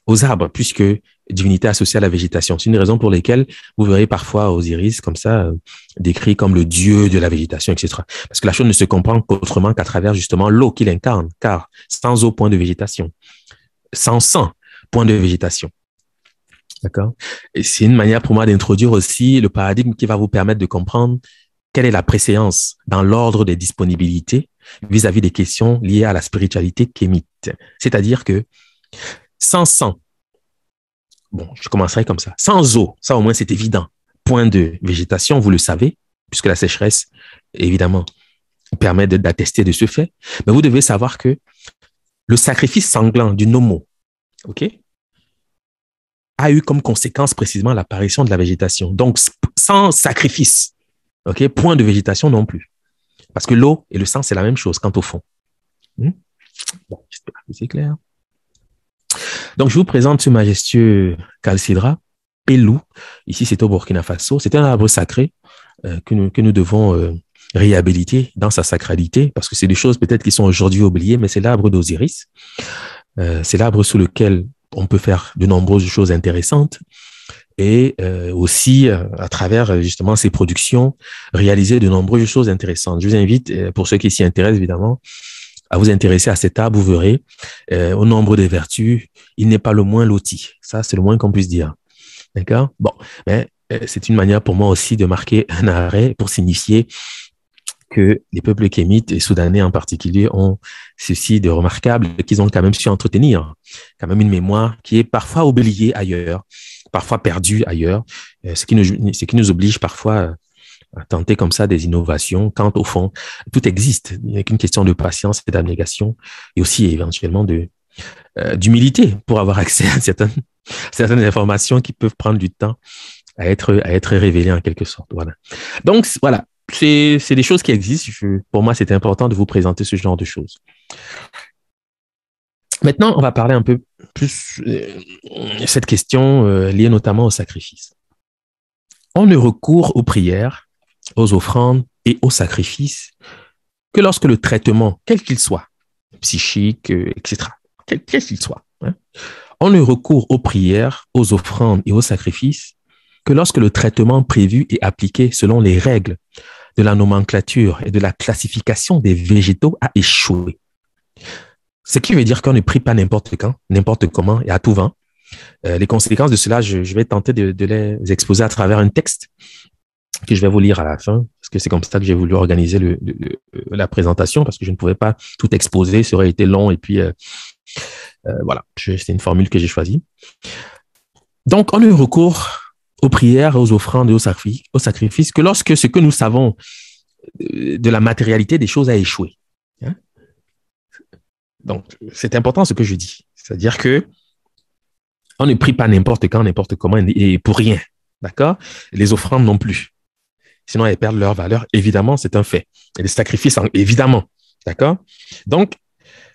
aux arbres, puisque divinité associée à la végétation. C'est une raison pour laquelle vous verrez parfois Osiris comme ça euh, décrit comme le dieu de la végétation, etc. Parce que la chose ne se comprend qu'autrement qu'à travers justement l'eau qu'il incarne, car sans eau, point de végétation. Sans sang, point de végétation. D'accord C'est une manière pour moi d'introduire aussi le paradigme qui va vous permettre de comprendre quelle est la préséance dans l'ordre des disponibilités vis-à-vis des questions liées à la spiritualité kémite. C'est-à-dire que sans sang, Bon, je commencerai comme ça. Sans eau, ça au moins c'est évident. Point de végétation, vous le savez, puisque la sécheresse, évidemment, permet d'attester de ce fait. Mais vous devez savoir que le sacrifice sanglant du nomo, OK, a eu comme conséquence précisément l'apparition de la végétation. Donc, sans sacrifice, OK, point de végétation non plus. Parce que l'eau et le sang, c'est la même chose quant au fond. Hmm? Bon, c'est clair. Donc, je vous présente ce majestueux calcidra, Pelou. Ici, c'est au Burkina Faso. C'est un arbre sacré euh, que, nous, devons euh, réhabiliter dans sa sacralité, parce que c'est des choses peut-être qui sont aujourd'hui oubliées, mais c'est l'arbre d'Osiris. Euh, c'est l'arbre sous lequel on peut faire de nombreuses choses intéressantes et aussi à travers justement ses productions réaliser de nombreuses choses intéressantes. Je vous invite, pour ceux qui s'y intéressent évidemment, à vous intéresser à cet table, vous verrez, euh, au nombre des vertus, il n'est pas le moins loti. Ça, c'est le moins qu'on puisse dire. D'accord Bon, mais euh, c'est une manière pour moi aussi de marquer un arrêt pour signifier que les peuples kémites et soudanais en particulier ont ceci de remarquable, qu'ils ont quand même su entretenir, quand même une mémoire qui est parfois oubliée ailleurs, parfois perdue ailleurs, euh, ce qui nous, ce qui nous oblige parfois à tenter comme ça des innovations quand au fond, tout existe. Il n'y a qu'une question de patience et d'abnégation et aussi éventuellement de euh, d'humilité pour avoir accès à certaines, informations qui peuvent prendre du temps à être, à être révélées en quelque sorte. Voilà. Donc, voilà, c'est des choses qui existent. pour moi, c'est important de vous présenter ce genre de choses. Maintenant, on va parler un peu plus de euh, cette question euh, liée notamment au sacrifice. On ne recourt aux prières aux offrandes et aux sacrifices que lorsque le traitement, quel qu'il soit, psychique, euh, etc., quel qu'il soit, hein, on ne recourt aux prières, aux offrandes et aux sacrifices que lorsque le traitement prévu est appliqué selon les règles de la nomenclature et de la classification des végétaux a échoué. Ce qui veut dire qu'on ne prie pas n'importe quand, n'importe comment et à tout vent. Euh, les conséquences de cela, je, vais tenter de, les exposer à travers un texte que je vais vous lire à la fin, parce que c'est comme ça que j'ai voulu organiser le, euh, la présentation, parce que je ne pouvais pas tout exposer, ça aurait été long, et puis euh, euh, voilà, c'est une formule que j'ai choisie. Donc, on a eu recours aux prières, aux offrandes et aux sacrifices, que lorsque ce que nous savons de la matérialité des choses a échoué. Hein. Donc, c'est important ce que je dis. C'est-à-dire que on ne prie pas n'importe quand, n'importe comment et pour rien. D'accord Les offrandes non plus. Sinon, elles perdent leur valeur. Évidemment, c'est un fait. Et les sacrifices, hein, évidemment. D'accord Donc,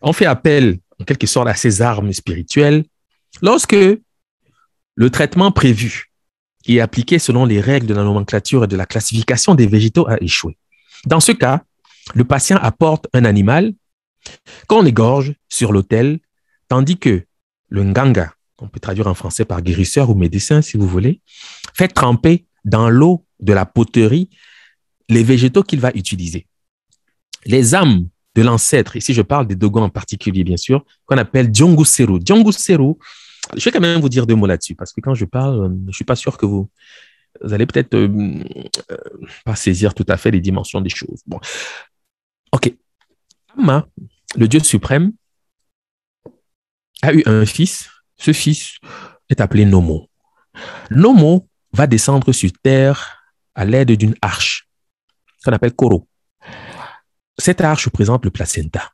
on fait appel, en quelque sorte, à ces armes spirituelles lorsque le traitement prévu qui est appliqué selon les règles de la nomenclature et de la classification des végétaux a échoué. Dans ce cas, le patient apporte un animal qu'on égorge sur l'autel, tandis que le nganga, qu'on peut traduire en français par guérisseur ou médecin si vous voulez, fait tremper dans l'eau de la poterie, les végétaux qu'il va utiliser. Les âmes de l'ancêtre, ici je parle des Dogons en particulier bien sûr, qu'on appelle Djongu Seru. je vais quand même vous dire deux mots là-dessus, parce que quand je parle, euh, je ne suis pas sûr que vous, allez peut-être euh, euh, pas saisir tout à fait les dimensions des choses. Bon. Ok. Amma, le Dieu suprême, a eu un fils. Ce fils est appelé Nomo. Nomo va descendre sur terre à l'aide d'une arche qu'on appelle Koro. Cette arche présente le placenta.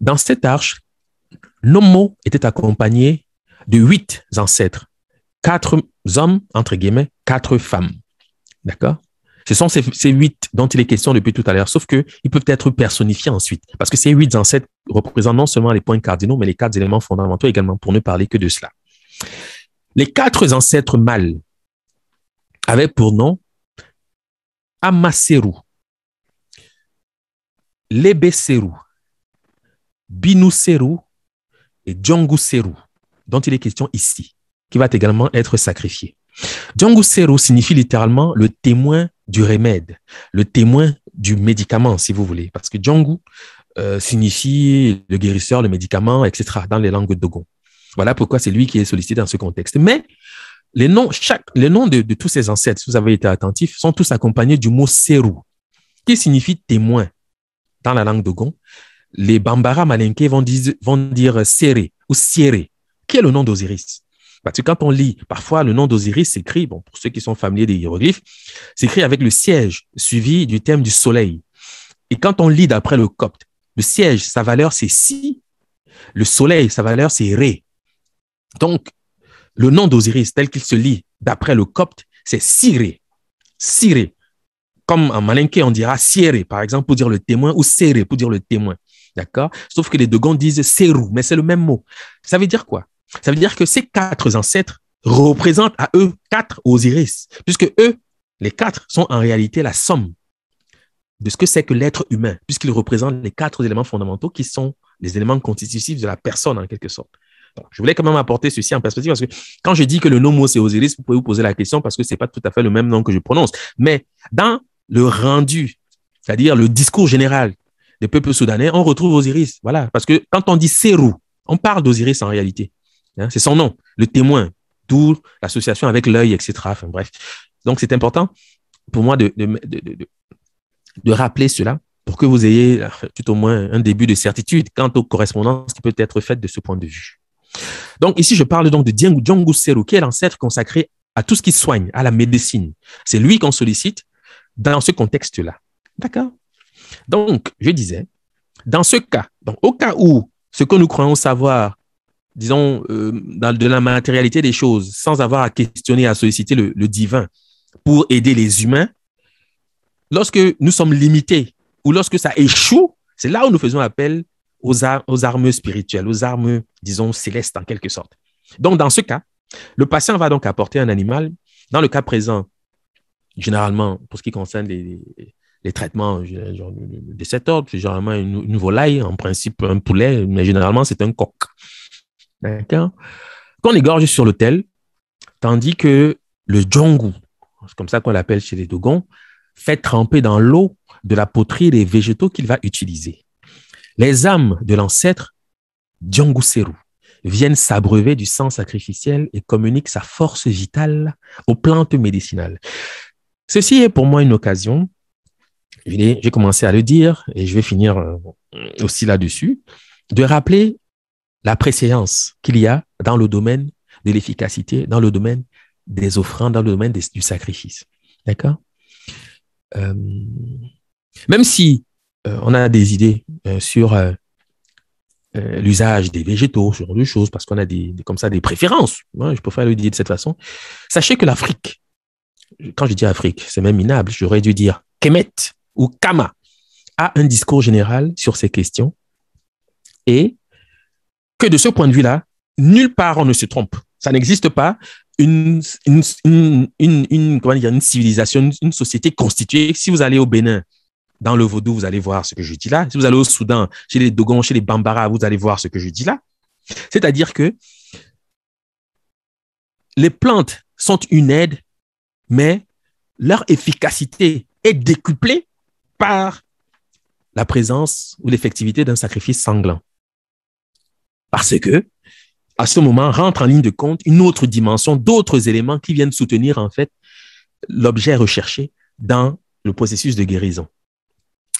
Dans cette arche, Nomo était accompagné de huit ancêtres, quatre hommes, entre guillemets, quatre femmes. D'accord Ce sont ces, ces, huit dont il est question depuis tout à l'heure, sauf qu'ils peuvent être personnifiés ensuite, parce que ces huit ancêtres représentent non seulement les points cardinaux, mais les quatre éléments fondamentaux également, pour ne parler que de cela. Les quatre ancêtres mâles avait pour nom Amaseru, Lebeseru, Binuseru et Djonguseru, dont il est question ici, qui va également être sacrifié. Djonguseru signifie littéralement le témoin du remède, le témoin du médicament, si vous voulez, parce que Djongu euh, signifie le guérisseur, le médicament, etc., dans les langues Dogon. Voilà pourquoi c'est lui qui est sollicité dans ce contexte. Mais les noms, chaque, les noms de, de, tous ces ancêtres, si vous avez été attentifs, sont tous accompagnés du mot Seru, qui signifie témoin dans la langue de Gon. Les Bambara Malinké vont, dire, vont dire ou siéré qui est le nom d'Osiris. Parce que quand on lit, parfois le nom d'Osiris s'écrit, bon, pour ceux qui sont familiers des hiéroglyphes, s'écrit avec le siège suivi du thème du soleil. Et quand on lit d'après le copte, le siège, sa valeur c'est si, le soleil, sa valeur c'est ré. Donc, le nom d'Osiris, tel qu'il se lit d'après le copte, c'est Siré. Siré. Comme en malinqué, on dira Siré, par exemple, pour dire le témoin, ou Siré, pour dire le témoin. D'accord Sauf que les deux Dogons disent Sérou, mais c'est le même mot. Ça veut dire quoi Ça veut dire que ces quatre ancêtres représentent à eux quatre Osiris, puisque eux, les quatre, sont en réalité la somme de ce que c'est que l'être humain, puisqu'ils représentent les quatre éléments fondamentaux qui sont les éléments constitutifs de la personne en quelque sorte. Je voulais quand même apporter ceci en perspective parce que quand je dis que le nom mot c'est Osiris, vous pouvez vous poser la question parce que ce n'est pas tout à fait le même nom que je prononce. Mais dans le rendu, c'est-à-dire le discours général des peuples soudanais, on retrouve Osiris. Voilà. Parce que quand on dit Serou, on parle d'Osiris en réalité. Hein, c'est son nom, le témoin, d'où l'association avec l'œil, etc. Enfin, bref. Donc, c'est important pour moi de, rappeler cela pour que vous ayez euh, tout au moins un début de certitude quant aux correspondances qui peuvent être faites de ce point de vue. Donc ici, je parle donc de Django Seru, qui est l'ancêtre consacré à tout ce qui soigne, à la médecine. C'est lui qu'on sollicite dans ce contexte-là. D'accord Donc, je disais, dans ce cas, donc au cas où ce que nous croyons savoir, disons, euh, dans, de la matérialité des choses, sans avoir à questionner, à solliciter le divin pour aider les humains, lorsque nous sommes limités ou lorsque ça échoue, c'est là où nous faisons appel aux, armes spirituelles, aux armes, disons, célestes en quelque sorte. Donc, dans ce cas, le patient va donc apporter un animal. Dans le cas présent, généralement, pour ce qui concerne les, traitements de cet ordre, c'est généralement une, volaille, en principe un poulet, mais généralement c'est un coq. D'accord Qu'on égorge sur l'autel, tandis que le jongu, c'est comme ça qu'on l'appelle chez les Dogons, fait tremper dans l'eau de la poterie les végétaux qu'il va utiliser. Les âmes de l'ancêtre Djangousseru viennent s'abreuver du sang sacrificiel et communiquent sa force vitale aux plantes médicinales. Ceci est pour moi une occasion, j'ai commencé à le dire et je vais finir euh, aussi là-dessus, de rappeler la préséance qu'il y a dans le domaine de l'efficacité, dans le domaine des offrandes, dans le domaine du sacrifice. D'accord euh, Même si euh, on a des idées euh, sur euh, l'usage des végétaux, ce genre de choses, parce qu'on a des, comme ça des préférences. je peux faire le dire de cette façon. Sachez que l'Afrique, quand je dis Afrique, c'est même minable, j'aurais dû dire Kemet ou Kama, a un discours général sur ces questions et que de ce point de vue-là, nulle part on ne se trompe. Ça n'existe pas une civilisation, une société constituée. Si vous allez au Bénin, dans le vaudou, vous allez voir ce que je dis là. Si vous allez au Soudan, chez les Dogons, chez les Bambara, vous allez voir ce que je dis là. C'est-à-dire que les plantes sont une aide, mais leur efficacité est décuplée par la présence ou l'effectivité d'un sacrifice sanglant. Parce que, à ce moment, rentre en ligne de compte une autre dimension, d'autres éléments qui viennent soutenir, en fait, l'objet recherché dans le processus de guérison.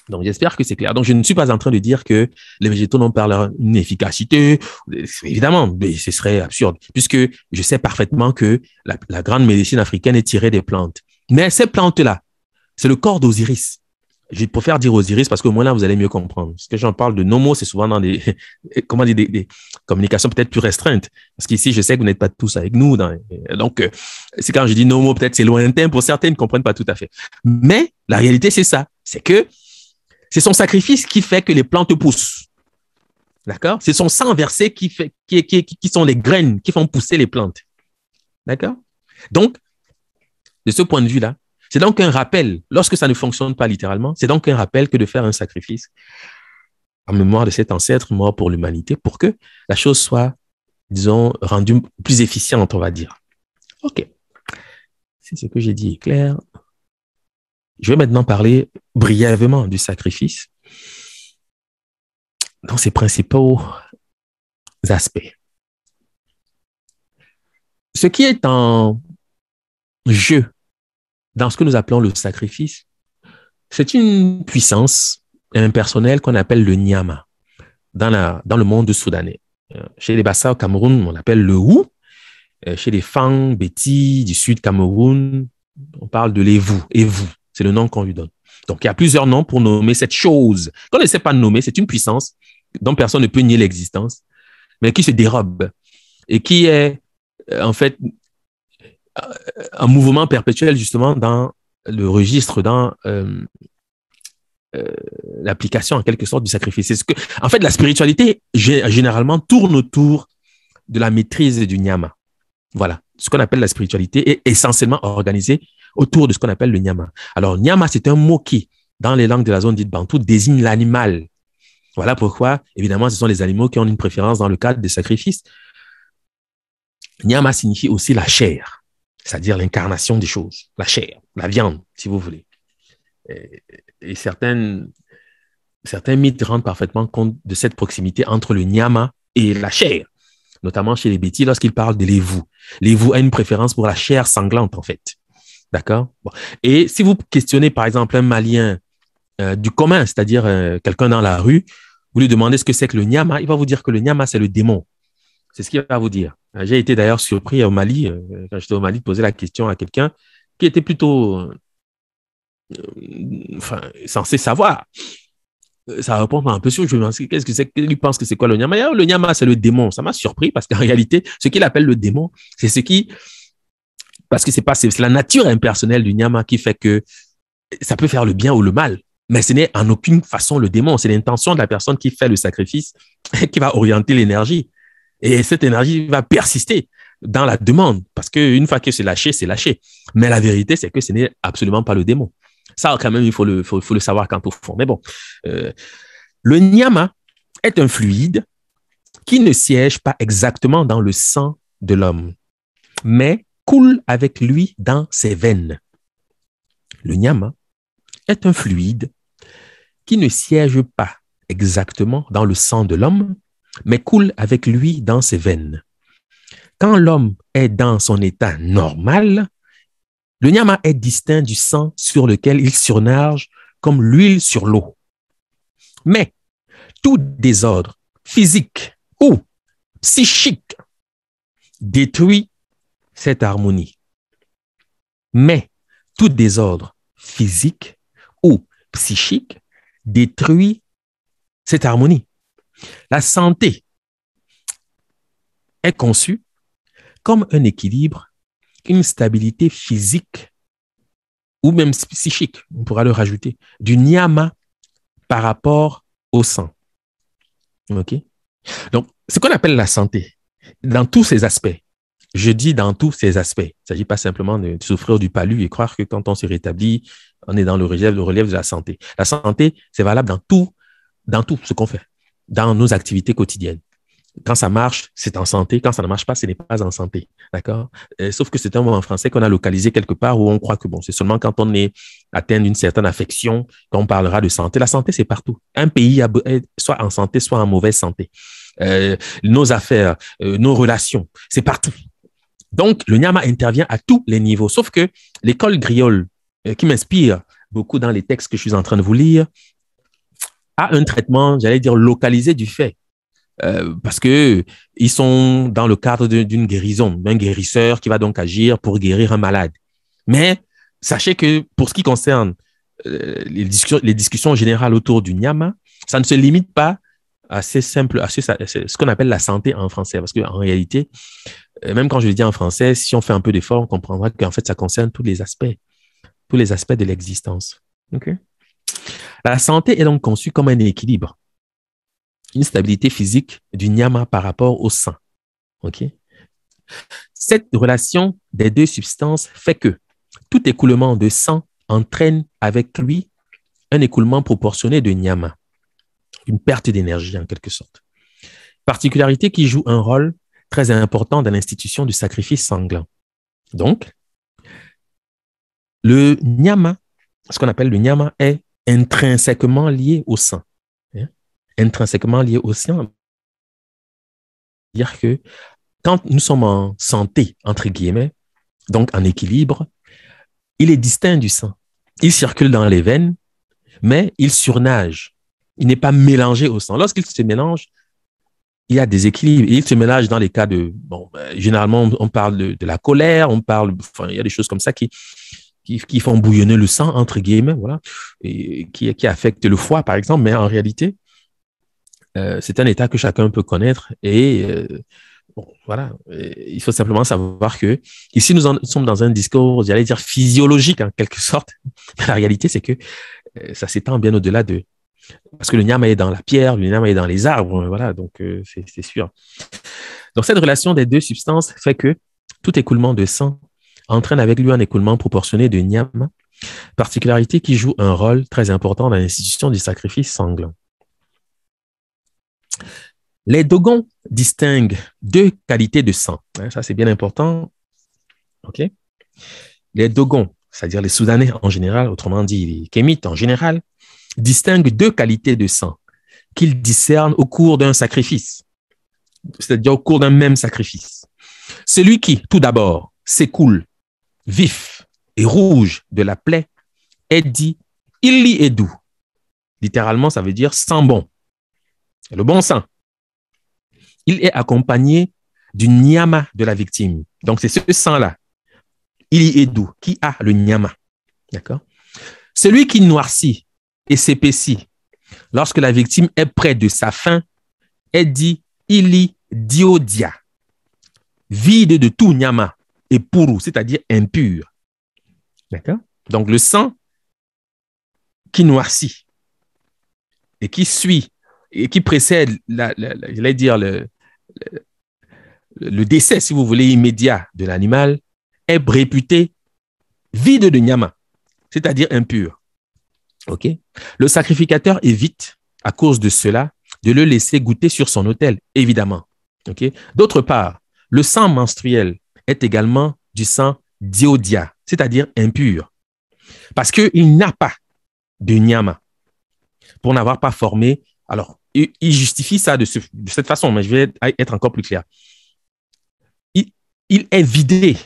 Donc, j'espère que c'est clair. Donc, je ne suis pas en train de dire que les végétaux n'ont pas leur efficacité. Évidemment, mais ce serait absurde puisque je sais parfaitement que la, grande médecine africaine est tirée des plantes. Mais ces plantes-là, c'est le corps d'Osiris. Je préfère dire Osiris parce qu'au moins là, vous allez mieux comprendre. Ce que j'en parle de nomos, c'est souvent dans des, comment dire, des, communications peut-être plus restreintes. Parce qu'ici, je sais que vous n'êtes pas tous avec nous. Dans, donc, euh, c'est quand je dis nomos, peut-être c'est lointain pour certains, ils ne comprennent pas tout à fait. Mais la réalité, c'est ça. C'est que c'est son sacrifice qui fait que les plantes poussent. D'accord C'est son sang versé qui, fait, qui, qui, qui, sont les graines qui font pousser les plantes. D'accord Donc, de ce point de vue-là, c'est donc un rappel, lorsque ça ne fonctionne pas littéralement, c'est donc un rappel que de faire un sacrifice en mémoire de cet ancêtre mort pour l'humanité pour que la chose soit, disons, rendue plus efficiente, on va dire. OK. c'est ce que j'ai dit est clair, je vais maintenant parler brièvement du sacrifice dans ses principaux aspects. Ce qui est en jeu dans ce que nous appelons le sacrifice, c'est une puissance impersonnelle qu'on appelle le nyama dans, la, dans le monde soudanais. Euh, chez les Bassa au Cameroun, on l'appelle le Wu. Euh, chez les Fang, Bétis du Sud Cameroun, on parle de l'Evu, Evu. C'est le nom qu'on lui donne. Donc, il y a plusieurs noms pour nommer cette chose. Qu'on ne sait pas nommer, c'est une puissance dont personne ne peut nier l'existence, mais qui se dérobe et qui est euh, en fait euh, un mouvement perpétuel justement dans le registre, dans euh, l'application en quelque sorte du sacrifice. Ce que, en fait, la spiritualité généralement tourne autour de la maîtrise du nyama. Voilà, ce qu'on appelle la spiritualité est essentiellement organisée autour de ce qu'on appelle le nyama. Alors, nyama, c'est un mot qui, dans les langues de la zone dite bantou, désigne l'animal. Voilà pourquoi, évidemment, ce sont les animaux qui ont une préférence dans le cadre des sacrifices. Nyama signifie aussi la chair, c'est-à-dire l'incarnation des choses, la chair, la viande, si vous voulez. Et, certaines, certains mythes rendent parfaitement compte de cette proximité entre le nyama et la chair, notamment chez les bétis lorsqu'ils parlent de l'évou. L'évou a une préférence pour la chair sanglante, en fait. D'accord Et si vous questionnez, par exemple, un Malien euh, du commun, c'est-à-dire euh, quelqu'un dans la rue, vous lui demandez ce que c'est que le Nyama, il va vous dire que le Nyama, c'est le démon. C'est ce qu'il va vous dire. Euh, j'ai été d'ailleurs surpris au Mali, quand j'étais au Mali, de poser la question à quelqu'un qui était plutôt enfin, censé savoir. Ça répond un peu sur, je me demande, qu'est-ce que c'est qu'il pense que c'est quoi le Nyama Le Nyama, c'est le démon. Ça m'a surpris parce qu'en réalité, ce qu'il appelle le démon, c'est ce qui parce que c'est pas, c'est la nature impersonnelle du Nyama qui fait que ça peut faire le bien ou le mal. Mais ce n'est en aucune façon le démon. C'est l'intention de la personne qui fait le sacrifice qui va orienter l'énergie. Et cette énergie va persister dans la demande. Parce que une fois que c'est lâché, c'est lâché. Mais la vérité, c'est que ce n'est absolument pas le démon. Ça, quand même, il faut le, faut, le savoir quand au fond. Mais bon, euh, le nyama est un fluide qui ne siège pas exactement dans le sang de l'homme, mais coule avec lui dans ses veines. Le nyama est un fluide qui ne siège pas exactement dans le sang de l'homme, mais coule avec lui dans ses veines. Quand l'homme est dans son état normal, le nyama est distinct du sang sur lequel il surnage comme l'huile sur l'eau. Mais tout désordre physique ou psychique détruit cette harmonie. Mais tout désordre physique ou psychique détruit cette harmonie. La santé est conçue comme un équilibre, une stabilité physique ou même psychique, on pourra le rajouter, du niyama par rapport au sang. OK? Donc, ce qu'on appelle la santé, dans tous ses aspects, je dis dans tous ces aspects. Il ne s'agit pas simplement de souffrir du palu et croire que quand on se rétablit, on est dans le relief de la santé. La santé, c'est valable dans tout, dans tout ce qu'on fait, dans nos activités quotidiennes. Quand ça marche, c'est en santé. Quand ça ne marche pas, ce n'est pas en santé. D'accord euh, Sauf que c'est un mot en français qu'on a localisé quelque part où on croit que bon, c'est seulement quand on est atteint d'une certaine affection qu'on parlera de santé. La santé, c'est partout. Un pays soit en santé, soit en mauvaise santé. Euh, nos affaires, euh, nos relations, c'est partout. Donc, le Nyama intervient à tous les niveaux, sauf que l'école griole, euh, qui m'inspire beaucoup dans les textes que je suis en train de vous lire, a un traitement, j'allais dire, localisé du fait. Euh, parce que ils sont dans le cadre d'une guérison, d'un guérisseur qui va donc agir pour guérir un malade. Mais sachez que pour ce qui concerne euh, les, discussions, générales autour du Nyama, ça ne se limite pas à à simple, à ce qu'on appelle la santé en français, parce qu'en réalité, euh, même quand je le dis en français, si on fait un peu d'effort, on comprendra qu'en fait, ça concerne tous les aspects, tous les aspects de l'existence. La santé est donc conçue comme un équilibre, une stabilité physique du nyama par rapport au sang. Cette relation des deux substances fait que tout écoulement de sang entraîne avec lui un écoulement proportionné de nyama, une perte d'énergie en quelque sorte. Particularité qui joue un rôle très important dans l'institution du sacrifice sanglant. Donc, le nyama, ce qu'on appelle le nyama, est intrinsèquement lié au sang. Hein? Intrinsèquement lié au sang. C'est-à-dire que quand nous sommes en santé, entre guillemets, donc en équilibre, il est distinct du sang. Il circule dans les veines, mais il surnage. Il n'est pas mélangé au sang. Lorsqu'il se mélange, il y a des équilibres. il se mélange dans les cas de, bon, ben, généralement, on parle de, la colère, on parle, enfin, il y a des choses comme ça qui, qui, font bouillonner le sang, entre guillemets, voilà, et qui, qui affectent le foie, par exemple. Mais en réalité, euh, c'est un état que chacun peut connaître et, euh, bon, voilà, il faut simplement savoir que ici, nous, sommes dans un discours, j'allais dire physiologique, en quelque sorte. la réalité, c'est que euh, ça s'étend bien au-delà de, parce que le nyama est dans la pierre, le nyama est dans les arbres, euh, voilà, donc euh, c'est sûr. Donc cette relation des deux substances fait que tout écoulement de sang entraîne avec lui un écoulement proportionné de nyama, particularité qui joue un rôle très important dans l'institution du sacrifice sanglant. Les dogons distinguent deux qualités de sang. Hein, ça, c'est bien important. Les dogons, c'est-à-dire les Soudanais en général, autrement dit les Kémites en général, distingue deux qualités de sang qu'il discerne au cours d'un sacrifice, c'est-à-dire au cours d'un même sacrifice. Celui qui, tout d'abord, s'écoule vif et rouge de la plaie est dit il y est doux. Littéralement, ça veut dire sang bon. Le bon sang. Il est accompagné du nyama de la victime. Donc, c'est ce sang-là. Il y est doux. Qui a le nyama? D'accord? Celui qui noircit et s'épaissit. Lorsque la victime est près de sa fin, elle dit Ili diodia, vide de tout nyama et puru, c'est-à-dire impur. D'accord Donc le sang qui noircit et qui suit et qui précède, la, la, dire, le, le, le, décès, si vous voulez, immédiat de l'animal, est réputé vide de nyama, c'est-à-dire impur. OK Le sacrificateur évite, à cause de cela, de le laisser goûter sur son autel, évidemment. OK D'autre part, le sang menstruel est également du sang diodia, c'est-à-dire impur, parce qu'il n'a pas de nyama pour n'avoir pas formé. Alors, il, justifie ça de, cette façon, mais je vais être encore plus clair. Il, est vidé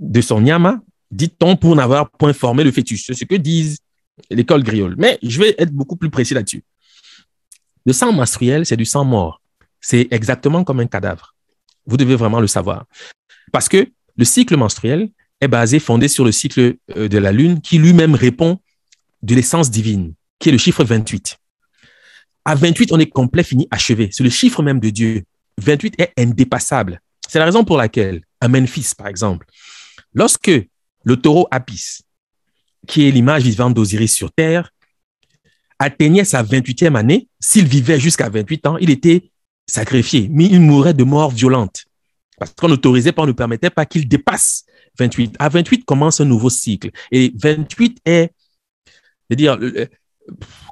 de son nyama, dit-on, pour n'avoir point formé le fœtus. C'est ce que disent l'école griole. Mais je vais être beaucoup plus précis là-dessus. Le sang menstruel, c'est du sang mort. C'est exactement comme un cadavre. Vous devez vraiment le savoir. Parce que le cycle menstruel est basé, fondé sur le cycle euh, de la Lune, qui lui-même répond de l'essence divine, qui est le chiffre 28. À 28, on est complet, fini, achevé. C'est le chiffre même de Dieu. 28 est indépassable. C'est la raison pour laquelle, à Memphis, par exemple, lorsque le taureau apis qui est l'image vivante d'Osiris sur Terre, atteignait sa 28e année. S'il vivait jusqu'à 28 ans, il était sacrifié, mais il mourait de mort violente. Parce qu'on n'autorisait pas, on ne permettait pas qu'il dépasse 28. À 28 commence un nouveau cycle. Et 28 est, dire, euh, euh,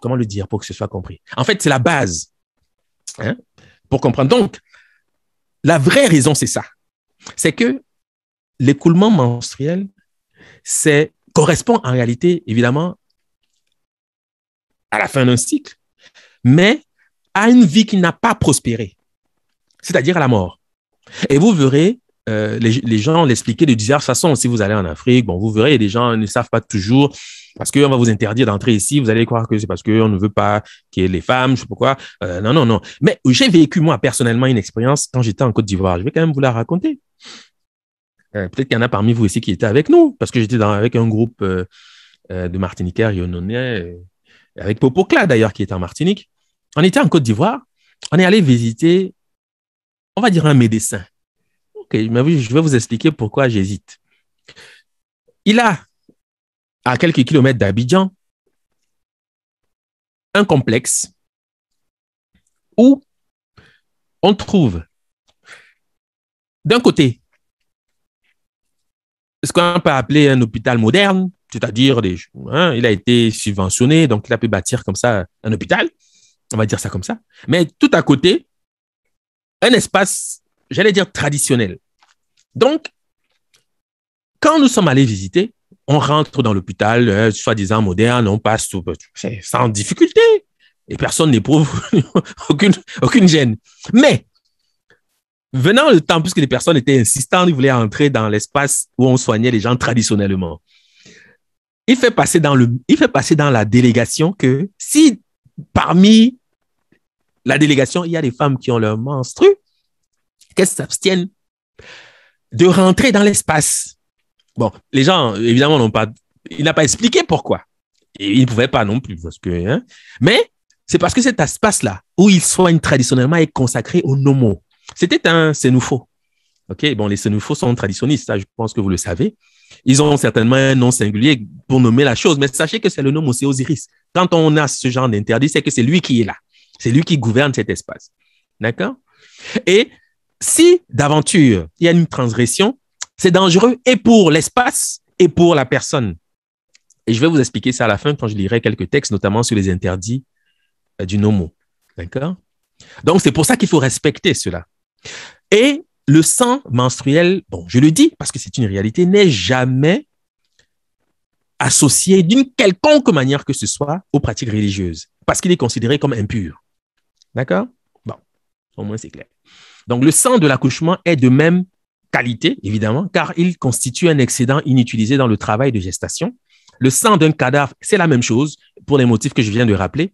comment le dire pour que ce soit compris En fait, c'est la base hein, pour comprendre. Donc, la vraie raison, c'est ça. C'est que l'écoulement menstruel, c'est correspond en réalité, évidemment, à la fin d'un cycle, mais à une vie qui n'a pas prospéré, c'est-à-dire à la mort. Et vous verrez, euh, les, gens l'expliquer de diverses façons. Si vous allez en Afrique, bon, vous verrez, les gens ne savent pas toujours parce qu'on va vous interdire d'entrer ici. Vous allez croire que c'est parce qu'on ne veut pas qu'il les femmes, je sais pas quoi. Euh, non, non, non. Mais j'ai vécu, moi, personnellement, une expérience quand j'étais en Côte d'Ivoire. Je vais quand même vous la raconter. Euh, peut-être qu'il y en a parmi vous ici qui étaient avec nous, parce que j'étais avec un groupe euh, euh, de Martiniquais, Yononais, avec Popocla d'ailleurs, qui était en Martinique. On était en Côte d'Ivoire, on est allé visiter, on va dire un médecin. Ok, mais je vais vous expliquer pourquoi j'hésite. Il a, à quelques kilomètres d'Abidjan, un complexe où on trouve d'un côté ce qu'on peut appeler un hôpital moderne, c'est-à-dire hein, il a été subventionné, donc il a pu bâtir comme ça un hôpital, on va dire ça comme ça. Mais tout à côté, un espace, j'allais dire traditionnel. Donc, quand nous sommes allés visiter, on rentre dans l'hôpital, euh, soi-disant moderne, on passe tout, sans difficulté, et personne n'éprouve aucune, aucune gêne. Mais Venant le temps, puisque les personnes étaient insistantes, ils voulaient entrer dans l'espace où on soignait les gens traditionnellement. Il fait passer dans, le, il fait passer dans la délégation que si parmi la délégation, il y a des femmes qui ont leur menstru, qu'elles s'abstiennent de rentrer dans l'espace. Bon, les gens, évidemment, n'ont pas, il n'a pas expliqué pourquoi. Et il ne pouvait pas non plus, parce que, hein. mais c'est parce que cet espace-là, où ils soignent traditionnellement, est consacré aux nomos. C'était un Sénoufo. OK, bon, les Sénoufos sont traditionnistes, ça, je pense que vous le savez. Ils ont certainement un nom singulier pour nommer la chose, mais sachez que c'est le nom aussi Osiris. Quand on a ce genre d'interdit, c'est que c'est lui qui est là. C'est lui qui gouverne cet espace. D'accord Et si d'aventure, il y a une transgression, c'est dangereux et pour l'espace et pour la personne. Et je vais vous expliquer ça à la fin quand je lirai quelques textes, notamment sur les interdits euh, du nomo. D'accord Donc, c'est pour ça qu'il faut respecter cela. Et le sang menstruel, bon, je le dis parce que c'est une réalité, n'est jamais associé d'une quelconque manière que ce soit aux pratiques religieuses, parce qu'il est considéré comme impur. D'accord Bon, au moins c'est clair. Donc le sang de l'accouchement est de même qualité, évidemment, car il constitue un excédent inutilisé dans le travail de gestation. Le sang d'un cadavre, c'est la même chose pour les motifs que je viens de rappeler.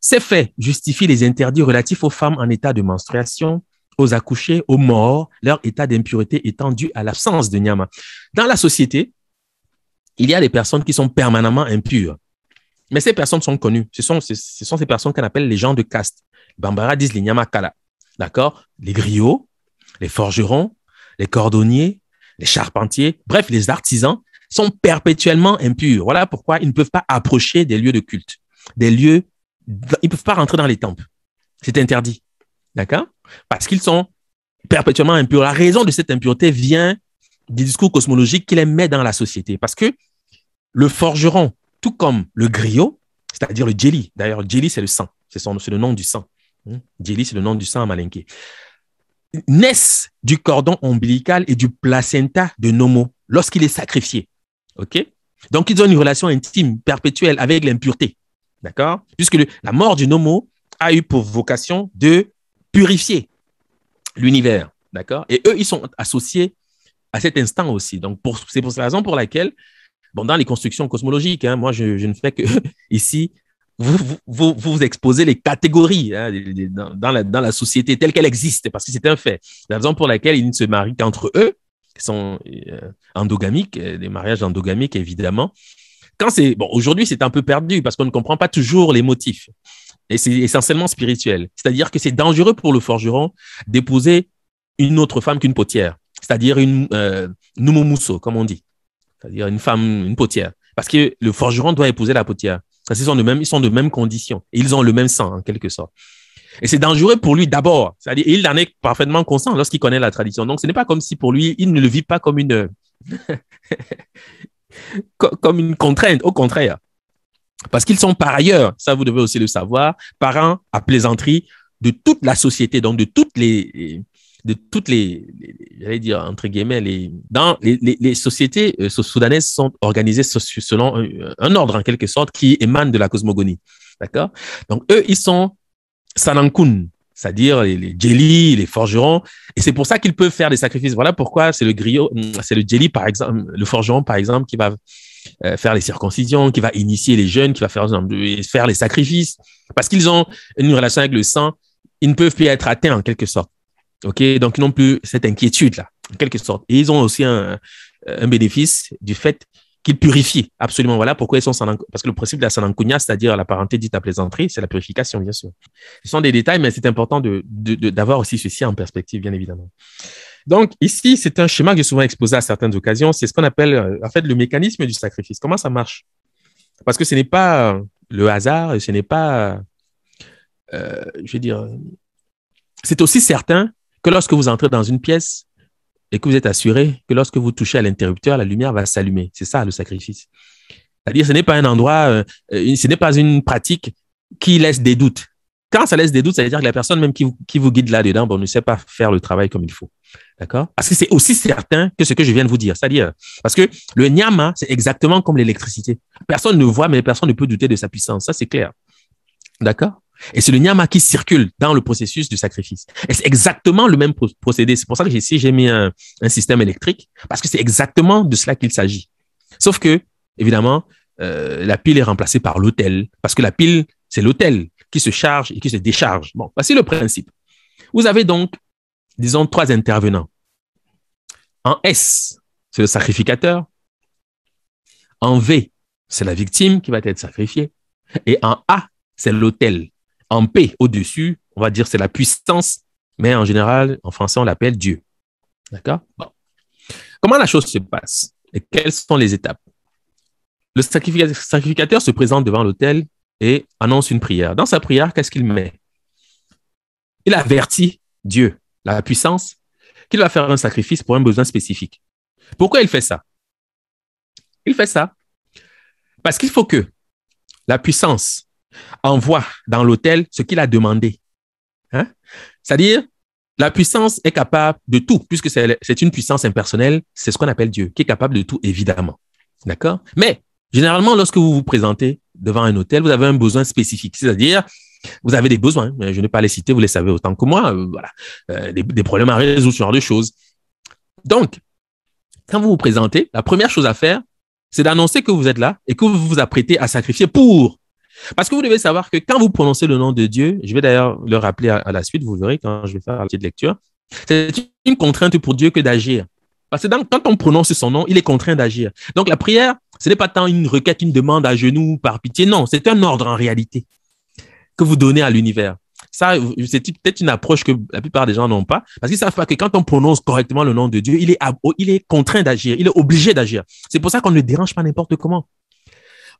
Ces faits justifient les interdits relatifs aux femmes en état de menstruation, aux accouchés, aux morts, leur état d'impureté étant dû à l'absence de nyama. Dans la société, il y a des personnes qui sont permanemment impures. Mais ces personnes sont connues. Ce sont, ces personnes qu'on appelle les gens de caste. Bambara disent les Kala. D'accord Les griots, les forgerons, les cordonniers, les charpentiers, bref, les artisans sont perpétuellement impurs. Voilà pourquoi ils ne peuvent pas approcher des lieux de culte, des lieux, ils ne peuvent pas rentrer dans les temples. C'est interdit. D'accord Parce qu'ils sont perpétuellement impurs. La raison de cette impureté vient du discours cosmologique qu'il les met dans la société. Parce que le forgeron, tout comme le griot, c'est-à-dire le jelly, d'ailleurs, jelly, c'est le sang, c'est le nom du sang. Hmm? Jelly, c'est le nom du sang malinqué. Naissent du cordon ombilical et du placenta de Nomo lorsqu'il est sacrifié. OK Donc, ils ont une relation intime, perpétuelle avec l'impureté. D'accord Puisque la mort du Nomo a eu pour vocation de purifier l'univers. D'accord Et eux, ils sont associés à cet instant aussi. Donc, c'est pour cette raison pour laquelle, bon, dans les constructions cosmologiques, hein, moi, je, ne fais que ici, vous vous, exposez les catégories hein, dans, la, société telle qu'elle existe, parce que c'est un fait. La raison pour laquelle ils ne se marient qu'entre eux, qui sont euh, endogamiques, euh, des mariages endogamiques, évidemment. Quand c'est, bon, aujourd'hui, c'est un peu perdu parce qu'on ne comprend pas toujours les motifs. Et c'est essentiellement spirituel. C'est-à-dire que c'est dangereux pour le forgeron d'épouser une autre femme qu'une potière, c'est-à-dire une euh, comme on dit, c'est-à-dire une femme, une potière. Parce que le forgeron doit épouser la potière. ils sont de même, ils sont de mêmes conditions ils ont le même sang, en quelque sorte. Et c'est dangereux pour lui d'abord. C'est-à-dire, il en est parfaitement conscient lorsqu'il connaît la tradition. Donc, ce n'est pas comme si pour lui, il ne le vit pas comme une, comme une contrainte. Au contraire, parce qu'ils sont par ailleurs, ça vous devez aussi le savoir, parents à plaisanterie de toute la société, donc de toutes les, de toutes les, j'allais dire entre guillemets, les, dans les, les, les sociétés euh, soudanaises sont organisées selon euh, un, ordre en quelque sorte qui émane de la cosmogonie, d'accord Donc eux, ils sont Sanankun, c'est-à-dire les, les jelly, les forgerons, et c'est pour ça qu'ils peuvent faire des sacrifices. Voilà pourquoi c'est le griot, c'est le jelly par exemple, le forgeron par exemple qui va euh, faire les circoncisions, qui va initier les jeunes, qui va faire, euh, faire les sacrifices, parce qu'ils ont une relation avec le sang, ils ne peuvent plus être atteints en quelque sorte. OK? Donc, ils n'ont plus cette inquiétude-là, en quelque sorte. Et ils ont aussi un, euh, bénéfice du fait qu'ils purifient. Absolument. Voilà pourquoi ils sont sans, parce que le principe de la sanancunia, c'est-à-dire la parenté dite à plaisanterie, c'est la purification, bien sûr. Ce sont des détails, mais c'est important d'avoir de, aussi ceci en perspective, bien évidemment. Donc ici, c'est un schéma que j'ai souvent exposé à certaines occasions. C'est ce qu'on appelle euh, en fait le mécanisme du sacrifice. Comment ça marche Parce que ce n'est pas euh, le hasard, ce n'est pas, euh, je veux dire, c'est aussi certain que lorsque vous entrez dans une pièce et que vous êtes assuré que lorsque vous touchez à l'interrupteur, la lumière va s'allumer. C'est ça le sacrifice. C'est-à-dire, ce n'est pas un endroit, ce n'est pas une pratique qui laisse des doutes. Quand ça laisse des doutes, ça veut dire que la personne même qui vous, guide là-dedans, bon, ne sait pas faire le travail comme il faut. D'accord Parce que c'est aussi certain que ce que je viens de vous dire. C'est-à-dire, parce que le nyama, c'est exactement comme l'électricité. Personne ne voit, mais personne ne peut douter de sa puissance. Ça, c'est clair. D'accord et c'est le nyama qui circule dans le processus du sacrifice. Et c'est exactement le même procédé. C'est pour ça que ici, j'ai mis un, système électrique, parce que c'est exactement de cela qu'il s'agit. Sauf que, évidemment, euh, la pile est remplacée par l'autel, parce que la pile, c'est l'autel qui se charge et qui se décharge. Bon, voici le principe. Vous avez donc, disons, trois intervenants. En S, c'est le sacrificateur. En V, c'est la victime qui va être sacrifiée. Et en A, c'est l'autel. En P, au-dessus, on va dire c'est la puissance, mais en général, en français, on l'appelle Dieu. D'accord Comment la chose se passe et quelles sont les étapes Le sacrificateur se présente devant l'autel et annonce une prière. Dans sa prière, qu'est-ce qu'il met Il avertit Dieu, la puissance, qu'il va faire un sacrifice pour un besoin spécifique. Pourquoi il fait ça Il fait ça parce qu'il faut que la puissance envoie dans l'autel ce qu'il a demandé. Hein? C'est-à-dire, la puissance est capable de tout, puisque c'est une puissance impersonnelle, c'est ce qu'on appelle Dieu, qui est capable de tout, évidemment. D'accord Mais généralement, lorsque vous vous présentez devant un hôtel, vous avez un besoin spécifique, c'est-à-dire vous avez des besoins, hein. je ne vais pas les citer, vous les savez autant que moi, euh, voilà, euh, des, problèmes à résoudre, ce genre de choses. Donc, quand vous vous présentez, la première chose à faire, c'est d'annoncer que vous êtes là et que vous vous apprêtez à sacrifier pour. Parce que vous devez savoir que quand vous prononcez le nom de Dieu, je vais d'ailleurs le rappeler à, la suite, vous verrez quand je vais faire la petite lecture, c'est une contrainte pour Dieu que d'agir. Parce que quand on prononce son nom, il est contraint d'agir. Donc la prière, ce n'est pas tant une requête, une demande à genoux par pitié, non, c'est un ordre en réalité que vous donnez à l'univers. Ça, c'est peut-être une approche que la plupart des gens n'ont pas, parce que savent pas que quand on prononce correctement le nom de Dieu, il est, il est contraint d'agir, il est obligé d'agir. C'est pour ça qu'on ne le dérange pas n'importe comment.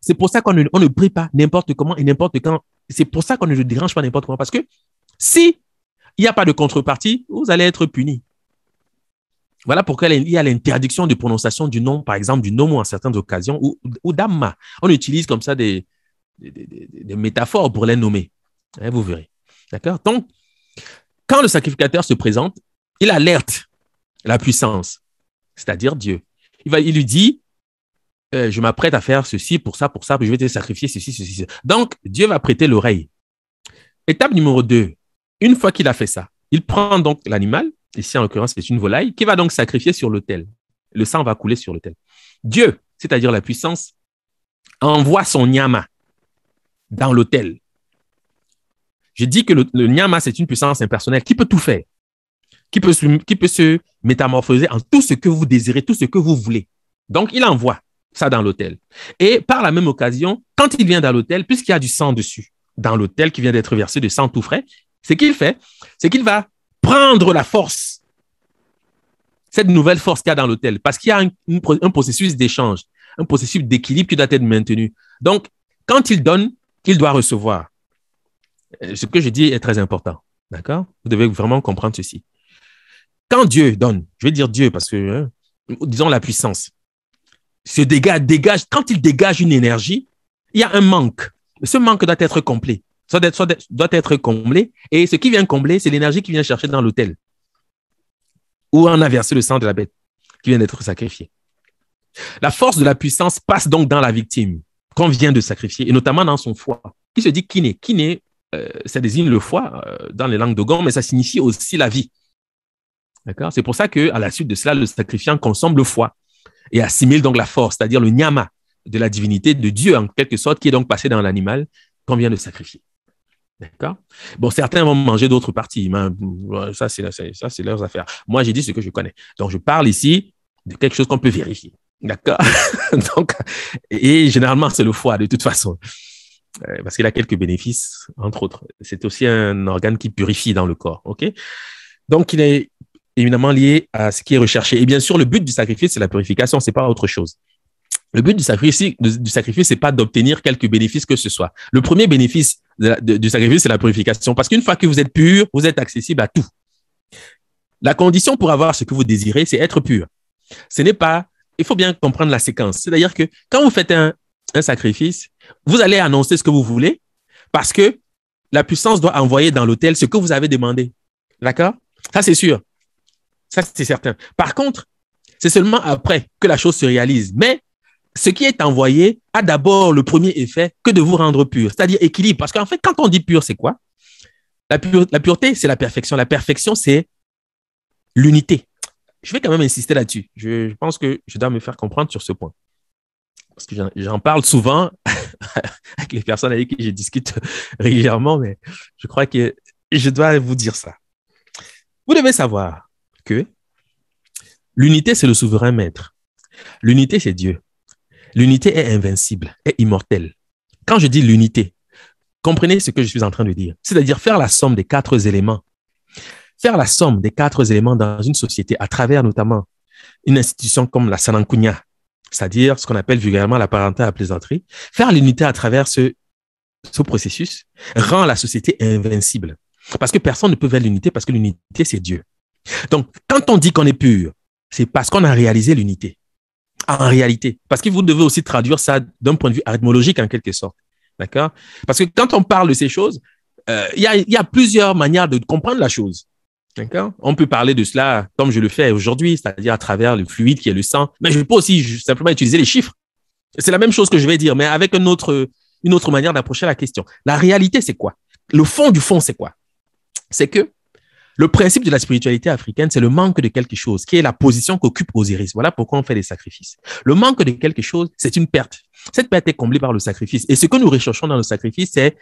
C'est pour ça qu'on ne, on prie pas n'importe comment et n'importe quand. C'est pour ça qu'on ne le dérange pas n'importe comment, parce que si il n'y a pas de contrepartie, vous allez être puni. Voilà pourquoi il y a l'interdiction de prononciation du nom, par exemple, du nom en certaines occasions, ou, ou d'amma. On utilise comme ça des, des, métaphores pour les nommer. Hein, vous verrez. D'accord Donc, quand le sacrificateur se présente, il alerte la puissance, c'est-à-dire Dieu. Il, va, il lui dit, euh, je m'apprête à faire ceci, pour ça, pour ça, puis je vais te sacrifier ceci, ceci, ceci. Donc, Dieu va prêter l'oreille. Étape numéro 2. Une fois qu'il a fait ça, il prend donc l'animal, ici en l'occurrence c'est une volaille, qui va donc sacrifier sur l'autel. Le sang va couler sur l'autel. Dieu, c'est-à-dire la puissance, envoie son yama, dans l'hôtel. Je dis que le, Nyama, c'est une puissance impersonnelle qui peut tout faire, qui peut, se, qui peut se métamorphoser en tout ce que vous désirez, tout ce que vous voulez. Donc, il envoie ça dans l'hôtel. Et par la même occasion, quand il vient dans l'hôtel, puisqu'il y a du sang dessus, dans l'hôtel qui vient d'être versé de sang tout frais, ce qu'il fait, c'est qu'il va prendre la force, cette nouvelle force qu'il y a dans l'hôtel, parce qu'il y a un, un processus d'échange, un processus d'équilibre qui doit être maintenu. Donc, quand il donne, qu'il doit recevoir. Euh, ce que je dis est très important. D'accord Vous devez vraiment comprendre ceci. Quand Dieu donne, je vais dire Dieu parce que, hein, disons la puissance, ce dégage, dégage, quand il dégage une énergie, il y a un manque. Ce manque doit être comblé. Ça doit, être, doit être comblé. Et ce qui vient combler, c'est l'énergie qui vient chercher dans l'autel. ou en a versé le sang de la bête qui vient d'être sacrifiée. La force de la puissance passe donc dans la victime qu'on vient de sacrifier, et notamment dans son foie. Qui se dit kiné. Kiné, euh, ça désigne le foie euh, dans les langues d'Ogon, mais ça signifie aussi la vie. D'accord C'est pour ça qu'à la suite de cela, le sacrifiant consomme le foie et assimile donc la force, c'est-à-dire le nyama de la divinité, de Dieu en quelque sorte, qui est donc passé dans l'animal qu'on vient de sacrifier. D'accord Bon, certains vont manger d'autres parties, mais euh, ça, c'est leurs affaires. Moi, j'ai dit ce que je connais. Donc, je parle ici de quelque chose qu'on peut vérifier. D'accord Donc, et généralement, c'est le foie, de toute façon, euh, parce qu'il a quelques bénéfices, entre autres. C'est aussi un organe qui purifie dans le corps, OK Donc, il est évidemment lié à ce qui est recherché. Et bien sûr, le but du sacrifice, c'est la purification, c'est pas autre chose. Le but du sacrifice, du sacrifice, c'est pas d'obtenir quelques bénéfices que ce soit. Le premier bénéfice du sacrifice, c'est la purification, parce qu'une fois que vous êtes pur, vous êtes accessible à tout. La condition pour avoir ce que vous désirez, c'est être pur. Ce n'est pas il faut bien comprendre la séquence. C'est-à-dire que quand vous faites un, sacrifice, vous allez annoncer ce que vous voulez parce que la puissance doit envoyer dans l'autel ce que vous avez demandé. D'accord Ça, c'est sûr. Ça, c'est certain. Par contre, c'est seulement après que la chose se réalise. Mais ce qui est envoyé a d'abord le premier effet que de vous rendre pur, c'est-à-dire équilibre. Parce qu'en fait, quand on dit pur, c'est quoi la, pureté, c'est la perfection. La perfection, c'est l'unité je vais quand même insister là-dessus. Je, pense que je dois me faire comprendre sur ce point. Parce que j'en parle souvent avec les personnes avec qui je discute régulièrement, mais je crois que je dois vous dire ça. Vous devez savoir que l'unité, c'est le souverain maître. L'unité, c'est Dieu. L'unité est invincible, est immortelle. Quand je dis l'unité, comprenez ce que je suis en train de dire. C'est-à-dire faire la somme des quatre éléments. Faire la somme des quatre éléments dans une société à travers notamment une institution comme la Sanankunya, c'est-à-dire ce qu'on appelle vulgairement la parenté à la plaisanterie, faire l'unité à travers ce, ce processus rend la société invincible. Parce que personne ne peut vers l'unité, parce que l'unité, c'est Dieu. Donc, quand on dit qu'on est pur, c'est parce qu'on a réalisé l'unité. En réalité. Parce que vous devez aussi traduire ça d'un point de vue arithmologique, en quelque sorte. D'accord Parce que quand on parle de ces choses, euh, il y a plusieurs manières de comprendre la chose. D'accord On peut parler de cela comme je le fais aujourd'hui, c'est-à-dire à travers le fluide qui est le sang. Mais je peux aussi simplement utiliser les chiffres. C'est la même chose que je vais dire, mais avec un autre, une autre manière d'approcher la question. La réalité, c'est quoi Le fond du fond, c'est quoi C'est que le principe de la spiritualité africaine, c'est le manque de quelque chose, qui est la position qu'occupe Osiris. Voilà pourquoi on fait des sacrifices. Le manque de quelque chose, c'est une perte. Cette perte est comblée par le sacrifice. Et ce que nous recherchons dans le sacrifice, c'est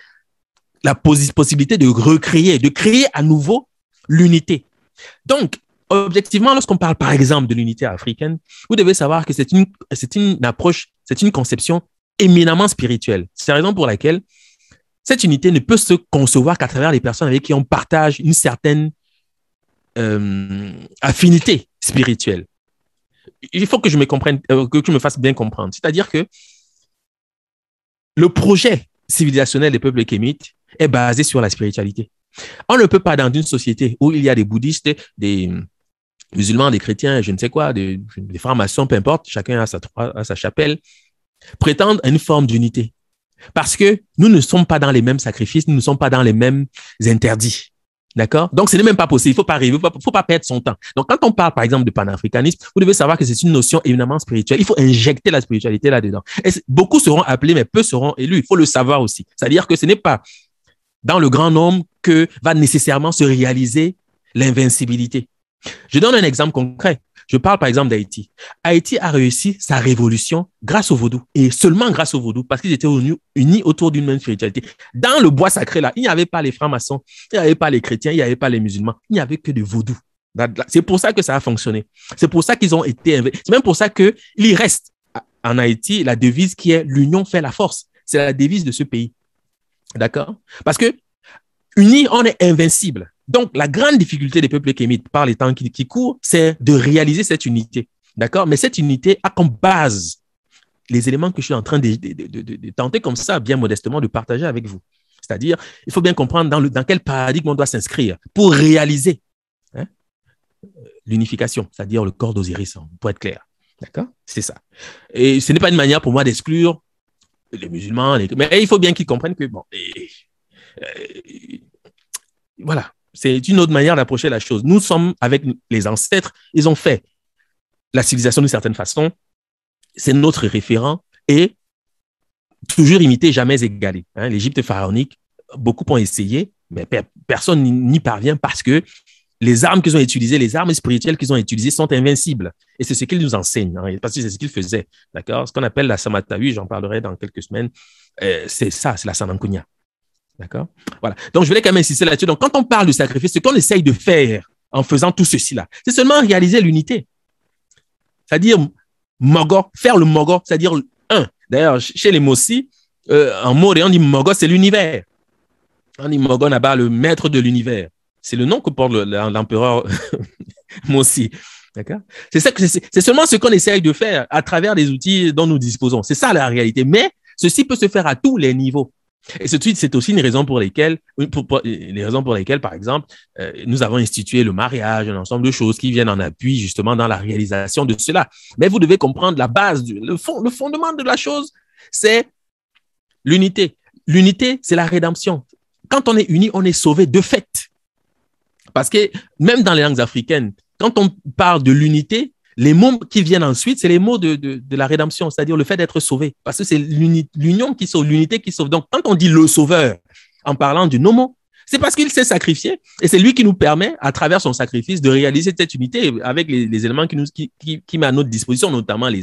la possibilité de recréer, de créer à nouveau l'unité. Donc, objectivement, lorsqu'on parle par exemple de l'unité africaine, vous devez savoir que c'est une, c'est une approche, c'est une conception éminemment spirituelle. C'est la raison pour laquelle cette unité ne peut se concevoir qu'à travers les personnes avec qui on partage une certaine euh, affinité spirituelle. Il faut que je me comprenne, euh, que tu me fasses bien comprendre. C'est-à-dire que le projet civilisationnel des peuples kémites est basé sur la spiritualité. On ne peut pas dans une société où il y a des bouddhistes, des hum, musulmans, des chrétiens, je ne sais quoi, des, francs-maçons, peu importe, chacun a sa, sa chapelle, prétendre une forme d'unité. Parce que nous ne sommes pas dans les mêmes sacrifices, nous ne sommes pas dans les mêmes interdits. D'accord Donc, ce n'est même pas possible. Il faut pas arriver, il faut, faut pas perdre son temps. Donc, quand on parle, par exemple, de panafricanisme, vous devez savoir que c'est une notion évidemment spirituelle. Il faut injecter la spiritualité là-dedans. beaucoup seront appelés, mais peu seront élus. Il faut le savoir aussi. C'est-à-dire que ce n'est pas dans le grand nombre que va nécessairement se réaliser l'invincibilité. Je donne un exemple concret. Je parle par exemple d'Haïti. Haïti a réussi sa révolution grâce au vaudou et seulement grâce au vaudou parce qu'ils étaient unis, autour d'une même spiritualité. Dans le bois sacré là, il n'y avait pas les francs-maçons, il n'y avait pas les chrétiens, il n'y avait pas les musulmans, il n'y avait que des vaudou. C'est pour ça que ça a fonctionné. C'est pour ça qu'ils ont été C'est même pour ça qu'il reste en Haïti la devise qui est l'union fait la force. C'est la devise de ce pays. D'accord Parce que, unis, on est invincible. Donc, la grande difficulté des peuples kémites par les temps qui, courent, c'est de réaliser cette unité. D'accord Mais cette unité a comme base les éléments que je suis en train de, tenter comme ça, bien modestement, de partager avec vous. C'est-à-dire, il faut bien comprendre dans, dans quel paradigme on doit s'inscrire pour réaliser hein, l'unification, c'est-à-dire le corps d'Osiris, hein, pour être clair. D'accord C'est ça. Et ce n'est pas une manière pour moi d'exclure les musulmans, les... mais il faut bien qu'ils comprennent que, bon, voilà, c'est une autre manière d'approcher la chose. Nous sommes avec les ancêtres, ils ont fait la civilisation d'une certaine façon, c'est notre référent, et toujours imité, jamais égalé. Hein, L'Égypte pharaonique, beaucoup ont essayé, mais personne n'y parvient parce que les armes qu'ils ont utilisées, les armes spirituelles qu'ils ont utilisées sont invincibles. Et c'est ce qu'ils nous enseignent, hein. parce que c'est ce qu'ils faisaient. D'accord Ce qu'on appelle la samatahu, j'en parlerai dans quelques semaines, euh, c'est ça, c'est la Samankunya. D'accord Voilà. Donc, je voulais quand même insister là-dessus. Donc, quand on parle de sacrifice, ce qu'on essaye de faire en faisant tout ceci-là, c'est seulement réaliser l'unité. C'est-à-dire, mogo, faire le mogo, c'est-à-dire un. D'ailleurs, chez les Mossi, euh, en Moré, on dit mogo, c'est l'univers. On dit mogo, là-bas, le maître de l'univers. C'est le nom que porte l'empereur Monsi. D'accord C'est seulement ce qu'on essaye de faire à travers les outils dont nous disposons. C'est ça la réalité. Mais ceci peut se faire à tous les niveaux. Et ce c'est aussi une raison pour lesquelles, les raisons pour lesquelles, par exemple, euh, nous avons institué le mariage, un ensemble de choses qui viennent en appui justement dans la réalisation de cela. Mais vous devez comprendre la base, le, le fondement de la chose, c'est l'unité. L'unité, c'est la rédemption. Quand on est uni, on est sauvé de fait. Parce que même dans les langues africaines, quand on parle de l'unité, les mots qui viennent ensuite, c'est les mots de, la rédemption, c'est-à-dire le fait d'être sauvé. Parce que c'est l'union qui sauve, l'unité qui sauve. Donc, quand on dit le sauveur en parlant du nomo, c'est parce qu'il s'est sacrifié et c'est lui qui nous permet, à travers son sacrifice, de réaliser cette unité avec les, éléments qui nous qui, met à notre disposition, notamment les,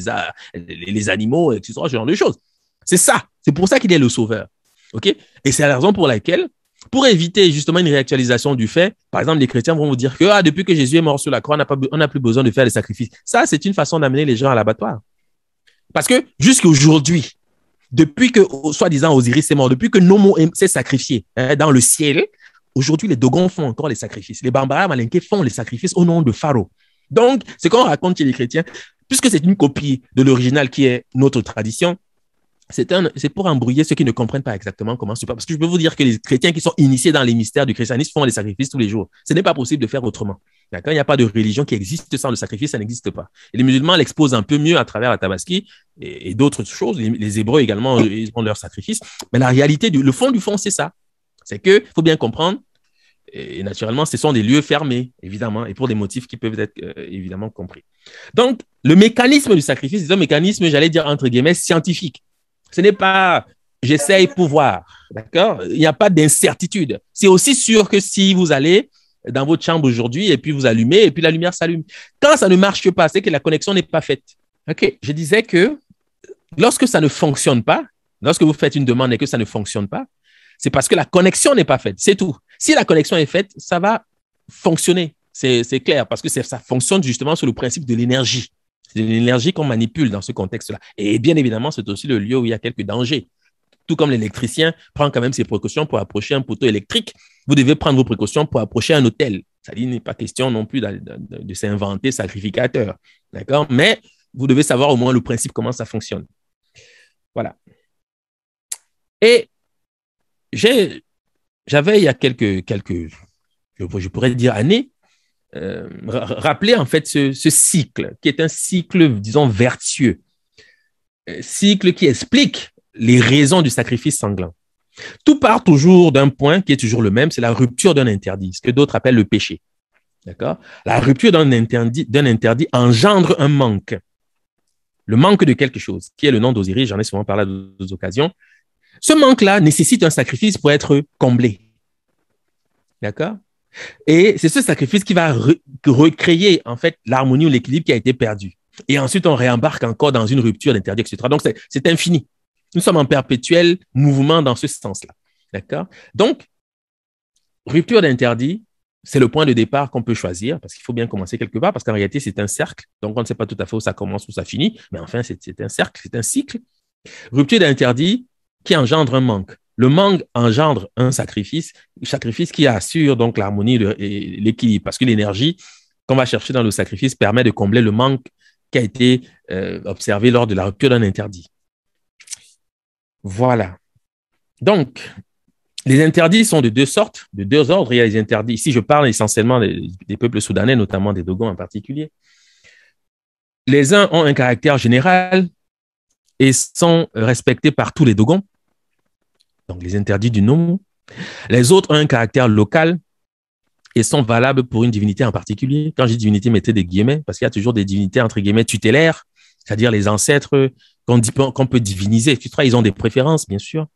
les, animaux, etc., ce genre de choses. C'est ça. C'est pour ça qu'il est le sauveur. OK? Et c'est la raison pour laquelle pour éviter justement une réactualisation du fait, par exemple, les chrétiens vont vous dire que ah, depuis que Jésus est mort sur la croix, on n'a plus besoin de faire des sacrifices. Ça, c'est une façon d'amener les gens à l'abattoir. Parce que jusqu'à aujourd'hui, depuis que, soi-disant, Osiris est mort, depuis que Nomo s'est sacrifié hein, dans le ciel, aujourd'hui, les Dogons font encore les sacrifices. Les Bambara Malinké font les sacrifices au nom de Pharaon. Donc, ce qu'on raconte chez les chrétiens, puisque c'est une copie de l'original qui est notre tradition, c'est pour embrouiller ceux qui ne comprennent pas exactement comment se passe. Parce que je peux vous dire que les chrétiens qui sont initiés dans les mystères du christianisme font les sacrifices tous les jours. Ce n'est pas possible de faire autrement. il n'y a pas de religion qui existe sans le sacrifice, ça n'existe pas. les musulmans l'exposent un peu mieux à travers la tabaski et, d'autres choses. Les, Hébreux également, ah. ils leurs sacrifices. sacrifice. Mais la réalité, le fond du fond, c'est ça. C'est que faut bien comprendre. Et, naturellement, ce sont des lieux fermés, évidemment, et pour des motifs qui peuvent être euh, évidemment compris. Donc, le mécanisme du sacrifice, c'est un mécanisme, j'allais dire entre guillemets, scientifique ce n'est pas j'essaye pour voir. D'accord Il n'y a pas d'incertitude. C'est aussi sûr que si vous allez dans votre chambre aujourd'hui et puis vous allumez et puis la lumière s'allume. Quand ça ne marche pas, c'est que la connexion n'est pas faite. OK, je disais que lorsque ça ne fonctionne pas, lorsque vous faites une demande et que ça ne fonctionne pas, c'est parce que la connexion n'est pas faite, c'est tout. Si la connexion est faite, ça va fonctionner, c'est clair, parce que ça fonctionne justement sur le principe de l'énergie. C'est l'énergie qu'on manipule dans ce contexte-là. Et bien évidemment, c'est aussi le lieu où il y a quelques dangers. Tout comme l'électricien prend quand même ses précautions pour approcher un poteau électrique, vous devez prendre vos précautions pour approcher un hôtel. Ça dit, il n'est pas question non plus de, s'inventer sacrificateur. D'accord Mais vous devez savoir au moins le principe, comment ça fonctionne. Voilà. Et j'avais, il y a quelques, quelques, je pourrais dire années, euh, rappeler en fait ce, cycle, qui est un cycle, disons, vertueux, cycle qui explique les raisons du sacrifice sanglant. Tout part toujours d'un point qui est toujours le même, c'est la rupture d'un interdit, ce que d'autres appellent le péché. D'accord La rupture d'un interdit, d'un interdit engendre un manque. Le manque de quelque chose, qui est le nom d'Osiris, j'en ai souvent parlé à d'autres occasions. Ce manque-là nécessite un sacrifice pour être comblé. D'accord et c'est ce sacrifice qui va recréer, en fait, l'harmonie ou l'équilibre qui a été perdu. Et ensuite, on réembarque encore dans une rupture d'interdit, etc. Donc, c'est infini. Nous sommes en perpétuel mouvement dans ce sens-là. D'accord? Donc, rupture d'interdit, c'est le point de départ qu'on peut choisir parce qu'il faut bien commencer quelque part parce qu'en réalité, c'est un cercle. Donc, on ne sait pas tout à fait où ça commence, où ça finit. Mais enfin, c'est un cercle, c'est un cycle. Rupture d'interdit qui engendre un manque. Le manque engendre un sacrifice, un sacrifice qui assure donc l'harmonie et l'équilibre, parce que l'énergie qu'on va chercher dans le sacrifice permet de combler le manque qui a été euh, observé lors de la rupture d'un interdit. Voilà. Donc, les interdits sont de deux sortes, de deux ordres. Il y a les interdits. Ici, je parle essentiellement des, des peuples soudanais, notamment des Dogons en particulier. Les uns ont un caractère général et sont respectés par tous les Dogons, donc les interdits du nom. Les autres ont un caractère local et sont valables pour une divinité en particulier. Quand je dis divinité, mettez des guillemets, parce qu'il y a toujours des divinités, entre guillemets, tutélaires, c'est-à-dire les ancêtres qu'on peut diviniser. Tu ils ont des préférences, bien sûr.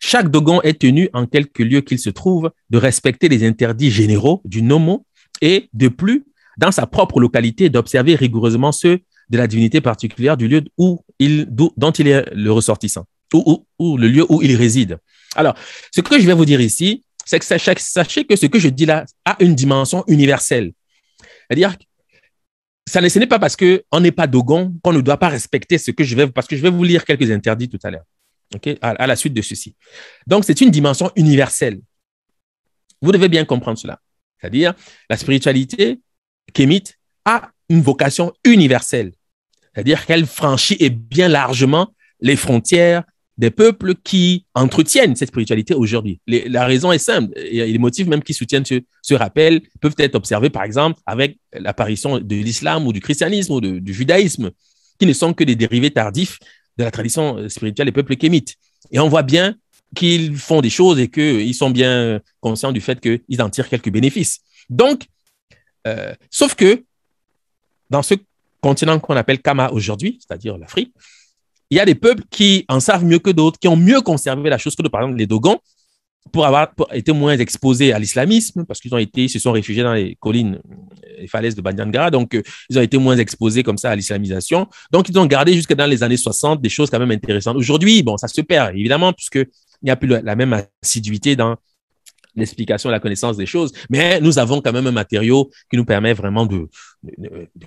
Chaque dogon est tenu, en quelque lieu qu'il se trouve, de respecter les interdits généraux du nomo et, de plus, dans sa propre localité, d'observer rigoureusement ceux de la divinité particulière du lieu dont il est le ressortissant ou, le lieu où il réside. Alors, ce que je vais vous dire ici, c'est que sachez, que ce que je dis là a une dimension universelle. C'est-à-dire, ça ce n'est pas parce qu'on n'est pas Dogon qu'on ne doit pas respecter ce que je vais, parce que je vais vous lire quelques interdits tout à l'heure, à, la suite de ceci. Donc, c'est une dimension universelle. Vous devez bien comprendre cela. C'est-à-dire, la spiritualité kémite a une vocation universelle. C'est-à-dire qu'elle franchit et bien largement les frontières des peuples qui entretiennent cette spiritualité aujourd'hui. La raison est simple et les motifs même qui soutiennent ce, rappel peuvent être observés par exemple avec l'apparition de l'islam ou du christianisme ou du judaïsme, qui ne sont que des dérivés tardifs de la tradition euh, spirituelle des peuples kémites. Et on voit bien qu'ils font des choses et qu'ils euh, sont bien euh, conscients du fait qu'ils en tirent quelques bénéfices. Donc, sauf que dans ce continent qu'on appelle Kama aujourd'hui, c'est-à-dire l'Afrique, il y a des peuples qui en savent mieux que d'autres, qui ont mieux conservé la chose que, par exemple, les Dogons, pour avoir été moins exposés à l'islamisme, parce qu'ils ont été, se sont réfugiés dans les collines, euh, les falaises de Banyangara, donc euh, ils ont été moins exposés comme ça à l'islamisation. Donc, ils ont gardé jusque dans les années 60 des choses quand même intéressantes. Aujourd'hui, bon, ça se perd, évidemment, puisqu'il il n'y a plus la même assiduité dans l'explication, la connaissance des choses, mais nous avons quand même un matériau qui nous permet vraiment de,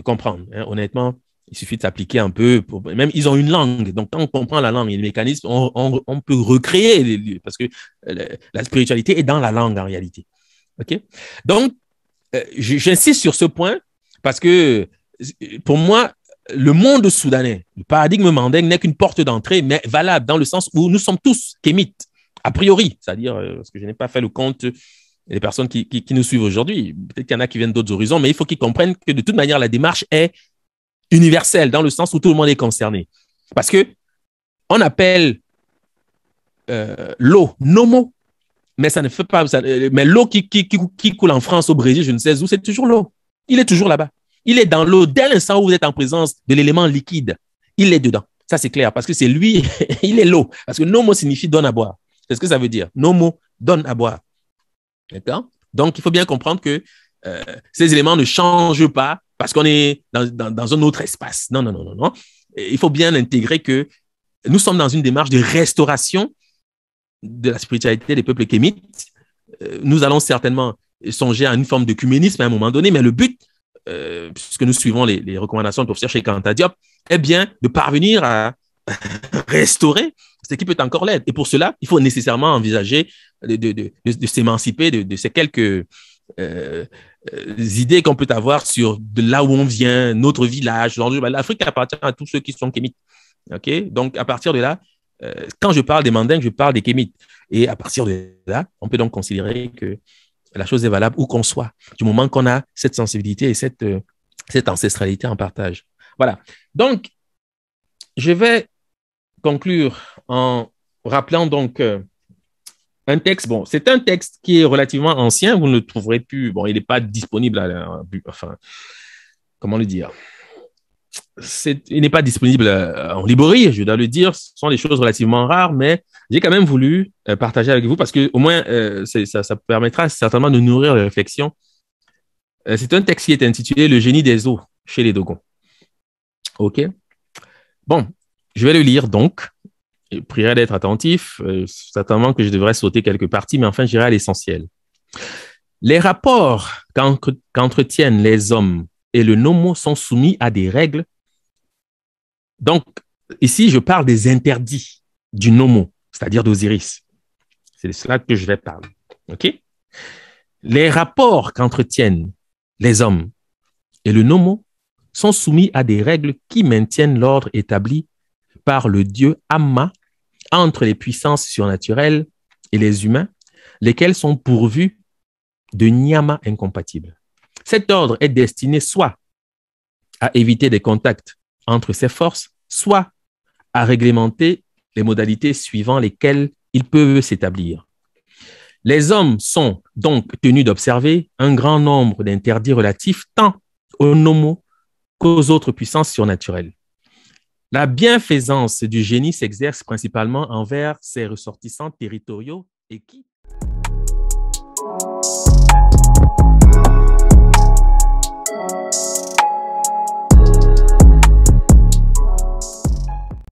comprendre. Hein. honnêtement, il suffit de s'appliquer un peu. Même, ils ont une langue. Donc, quand on comprend la langue et le mécanisme, on, peut recréer les lieux parce que euh, la spiritualité est dans la langue en réalité. OK? Donc, euh, j'insiste sur ce point parce que euh, pour moi, le monde soudanais, le paradigme mandingue n'est qu'une porte d'entrée, mais valable dans le sens où nous sommes tous kémites, a priori. C'est-à-dire, parce que je n'ai pas fait le compte des personnes qui nous suivent aujourd'hui. Peut-être qu'il y en a qui viennent d'autres horizons, mais il faut qu'ils comprennent que de toute manière, la démarche est universel dans le sens où tout le monde est concerné. Parce que on appelle euh, l'eau Nomo, mais ça ne fait pas. Euh, mais l'eau qui, coule en France, au Brésil, je ne sais où, c'est toujours l'eau. Il est toujours là-bas. Il est dans l'eau dès l'instant où vous êtes en présence de l'élément liquide. Il est dedans. Ça, c'est clair, parce que c'est lui, il est l'eau. Parce que Nomo signifie donne à boire. C'est ce que ça veut dire. Nomo, donne à boire. D'accord Donc, il faut bien comprendre que euh, ces éléments ne changent pas parce qu'on est dans, dans, un autre espace. Non, non, non, non, non. Il faut bien intégrer que nous sommes dans une démarche de restauration de la spiritualité des peuples kémites. Euh, nous allons certainement songer à une forme de cuménisme à un moment donné, mais le but, euh, puisque nous suivons les, les recommandations du professeur chez Diop, est bien de parvenir à restaurer ce qui peut encore l'être. Et pour cela, il faut nécessairement envisager de, de, de s'émanciper de, ces quelques euh, euh, idées qu'on peut avoir sur de là où on vient, notre village. Bah, L'Afrique appartient à tous ceux qui sont kémites. ok Donc, à partir de là, euh, quand je parle des mandingues, je parle des kémites. Et à partir de là, on peut donc considérer que la chose est valable où qu'on soit, du moment qu'on a cette sensibilité et cette, cette ancestralité en partage. Voilà. Donc, je vais conclure en rappelant donc un texte, bon, c'est un texte qui est relativement ancien, vous ne le trouverez plus, bon, il n'est pas disponible à la, enfin, comment le dire il n'est pas disponible euh, en librairie, je dois le dire. Ce sont des choses relativement rares, mais j'ai quand même voulu euh, partager avec vous parce que au moins euh, ça, permettra certainement de nourrir les réflexions. c'est un texte qui est intitulé Le génie des eaux chez les Dogons. Ok. Bon, je vais le lire donc je prierai d'être attentif, euh, certainement que je devrais sauter quelques parties, mais enfin, j'irai à l'essentiel. Les rapports qu'entretiennent les hommes et le nomo sont soumis à des règles. Donc, ici, je parle des interdits du nomo, c'est-à-dire d'Osiris. C'est de cela que je vais parler. OK? Les rapports qu'entretiennent les hommes et le nomo sont soumis à des règles qui maintiennent l'ordre établi par le dieu Amma entre les puissances surnaturelles et les humains, lesquels sont pourvus de niamas incompatibles. Cet ordre est destiné soit à éviter des contacts entre ces forces, soit à réglementer les modalités suivant lesquelles ils peuvent s'établir. Les hommes sont donc tenus d'observer un grand nombre d'interdits relatifs tant aux nomos qu'aux autres puissances surnaturelles. La bienfaisance du génie s'exerce principalement envers ses ressortissants territoriaux et qui,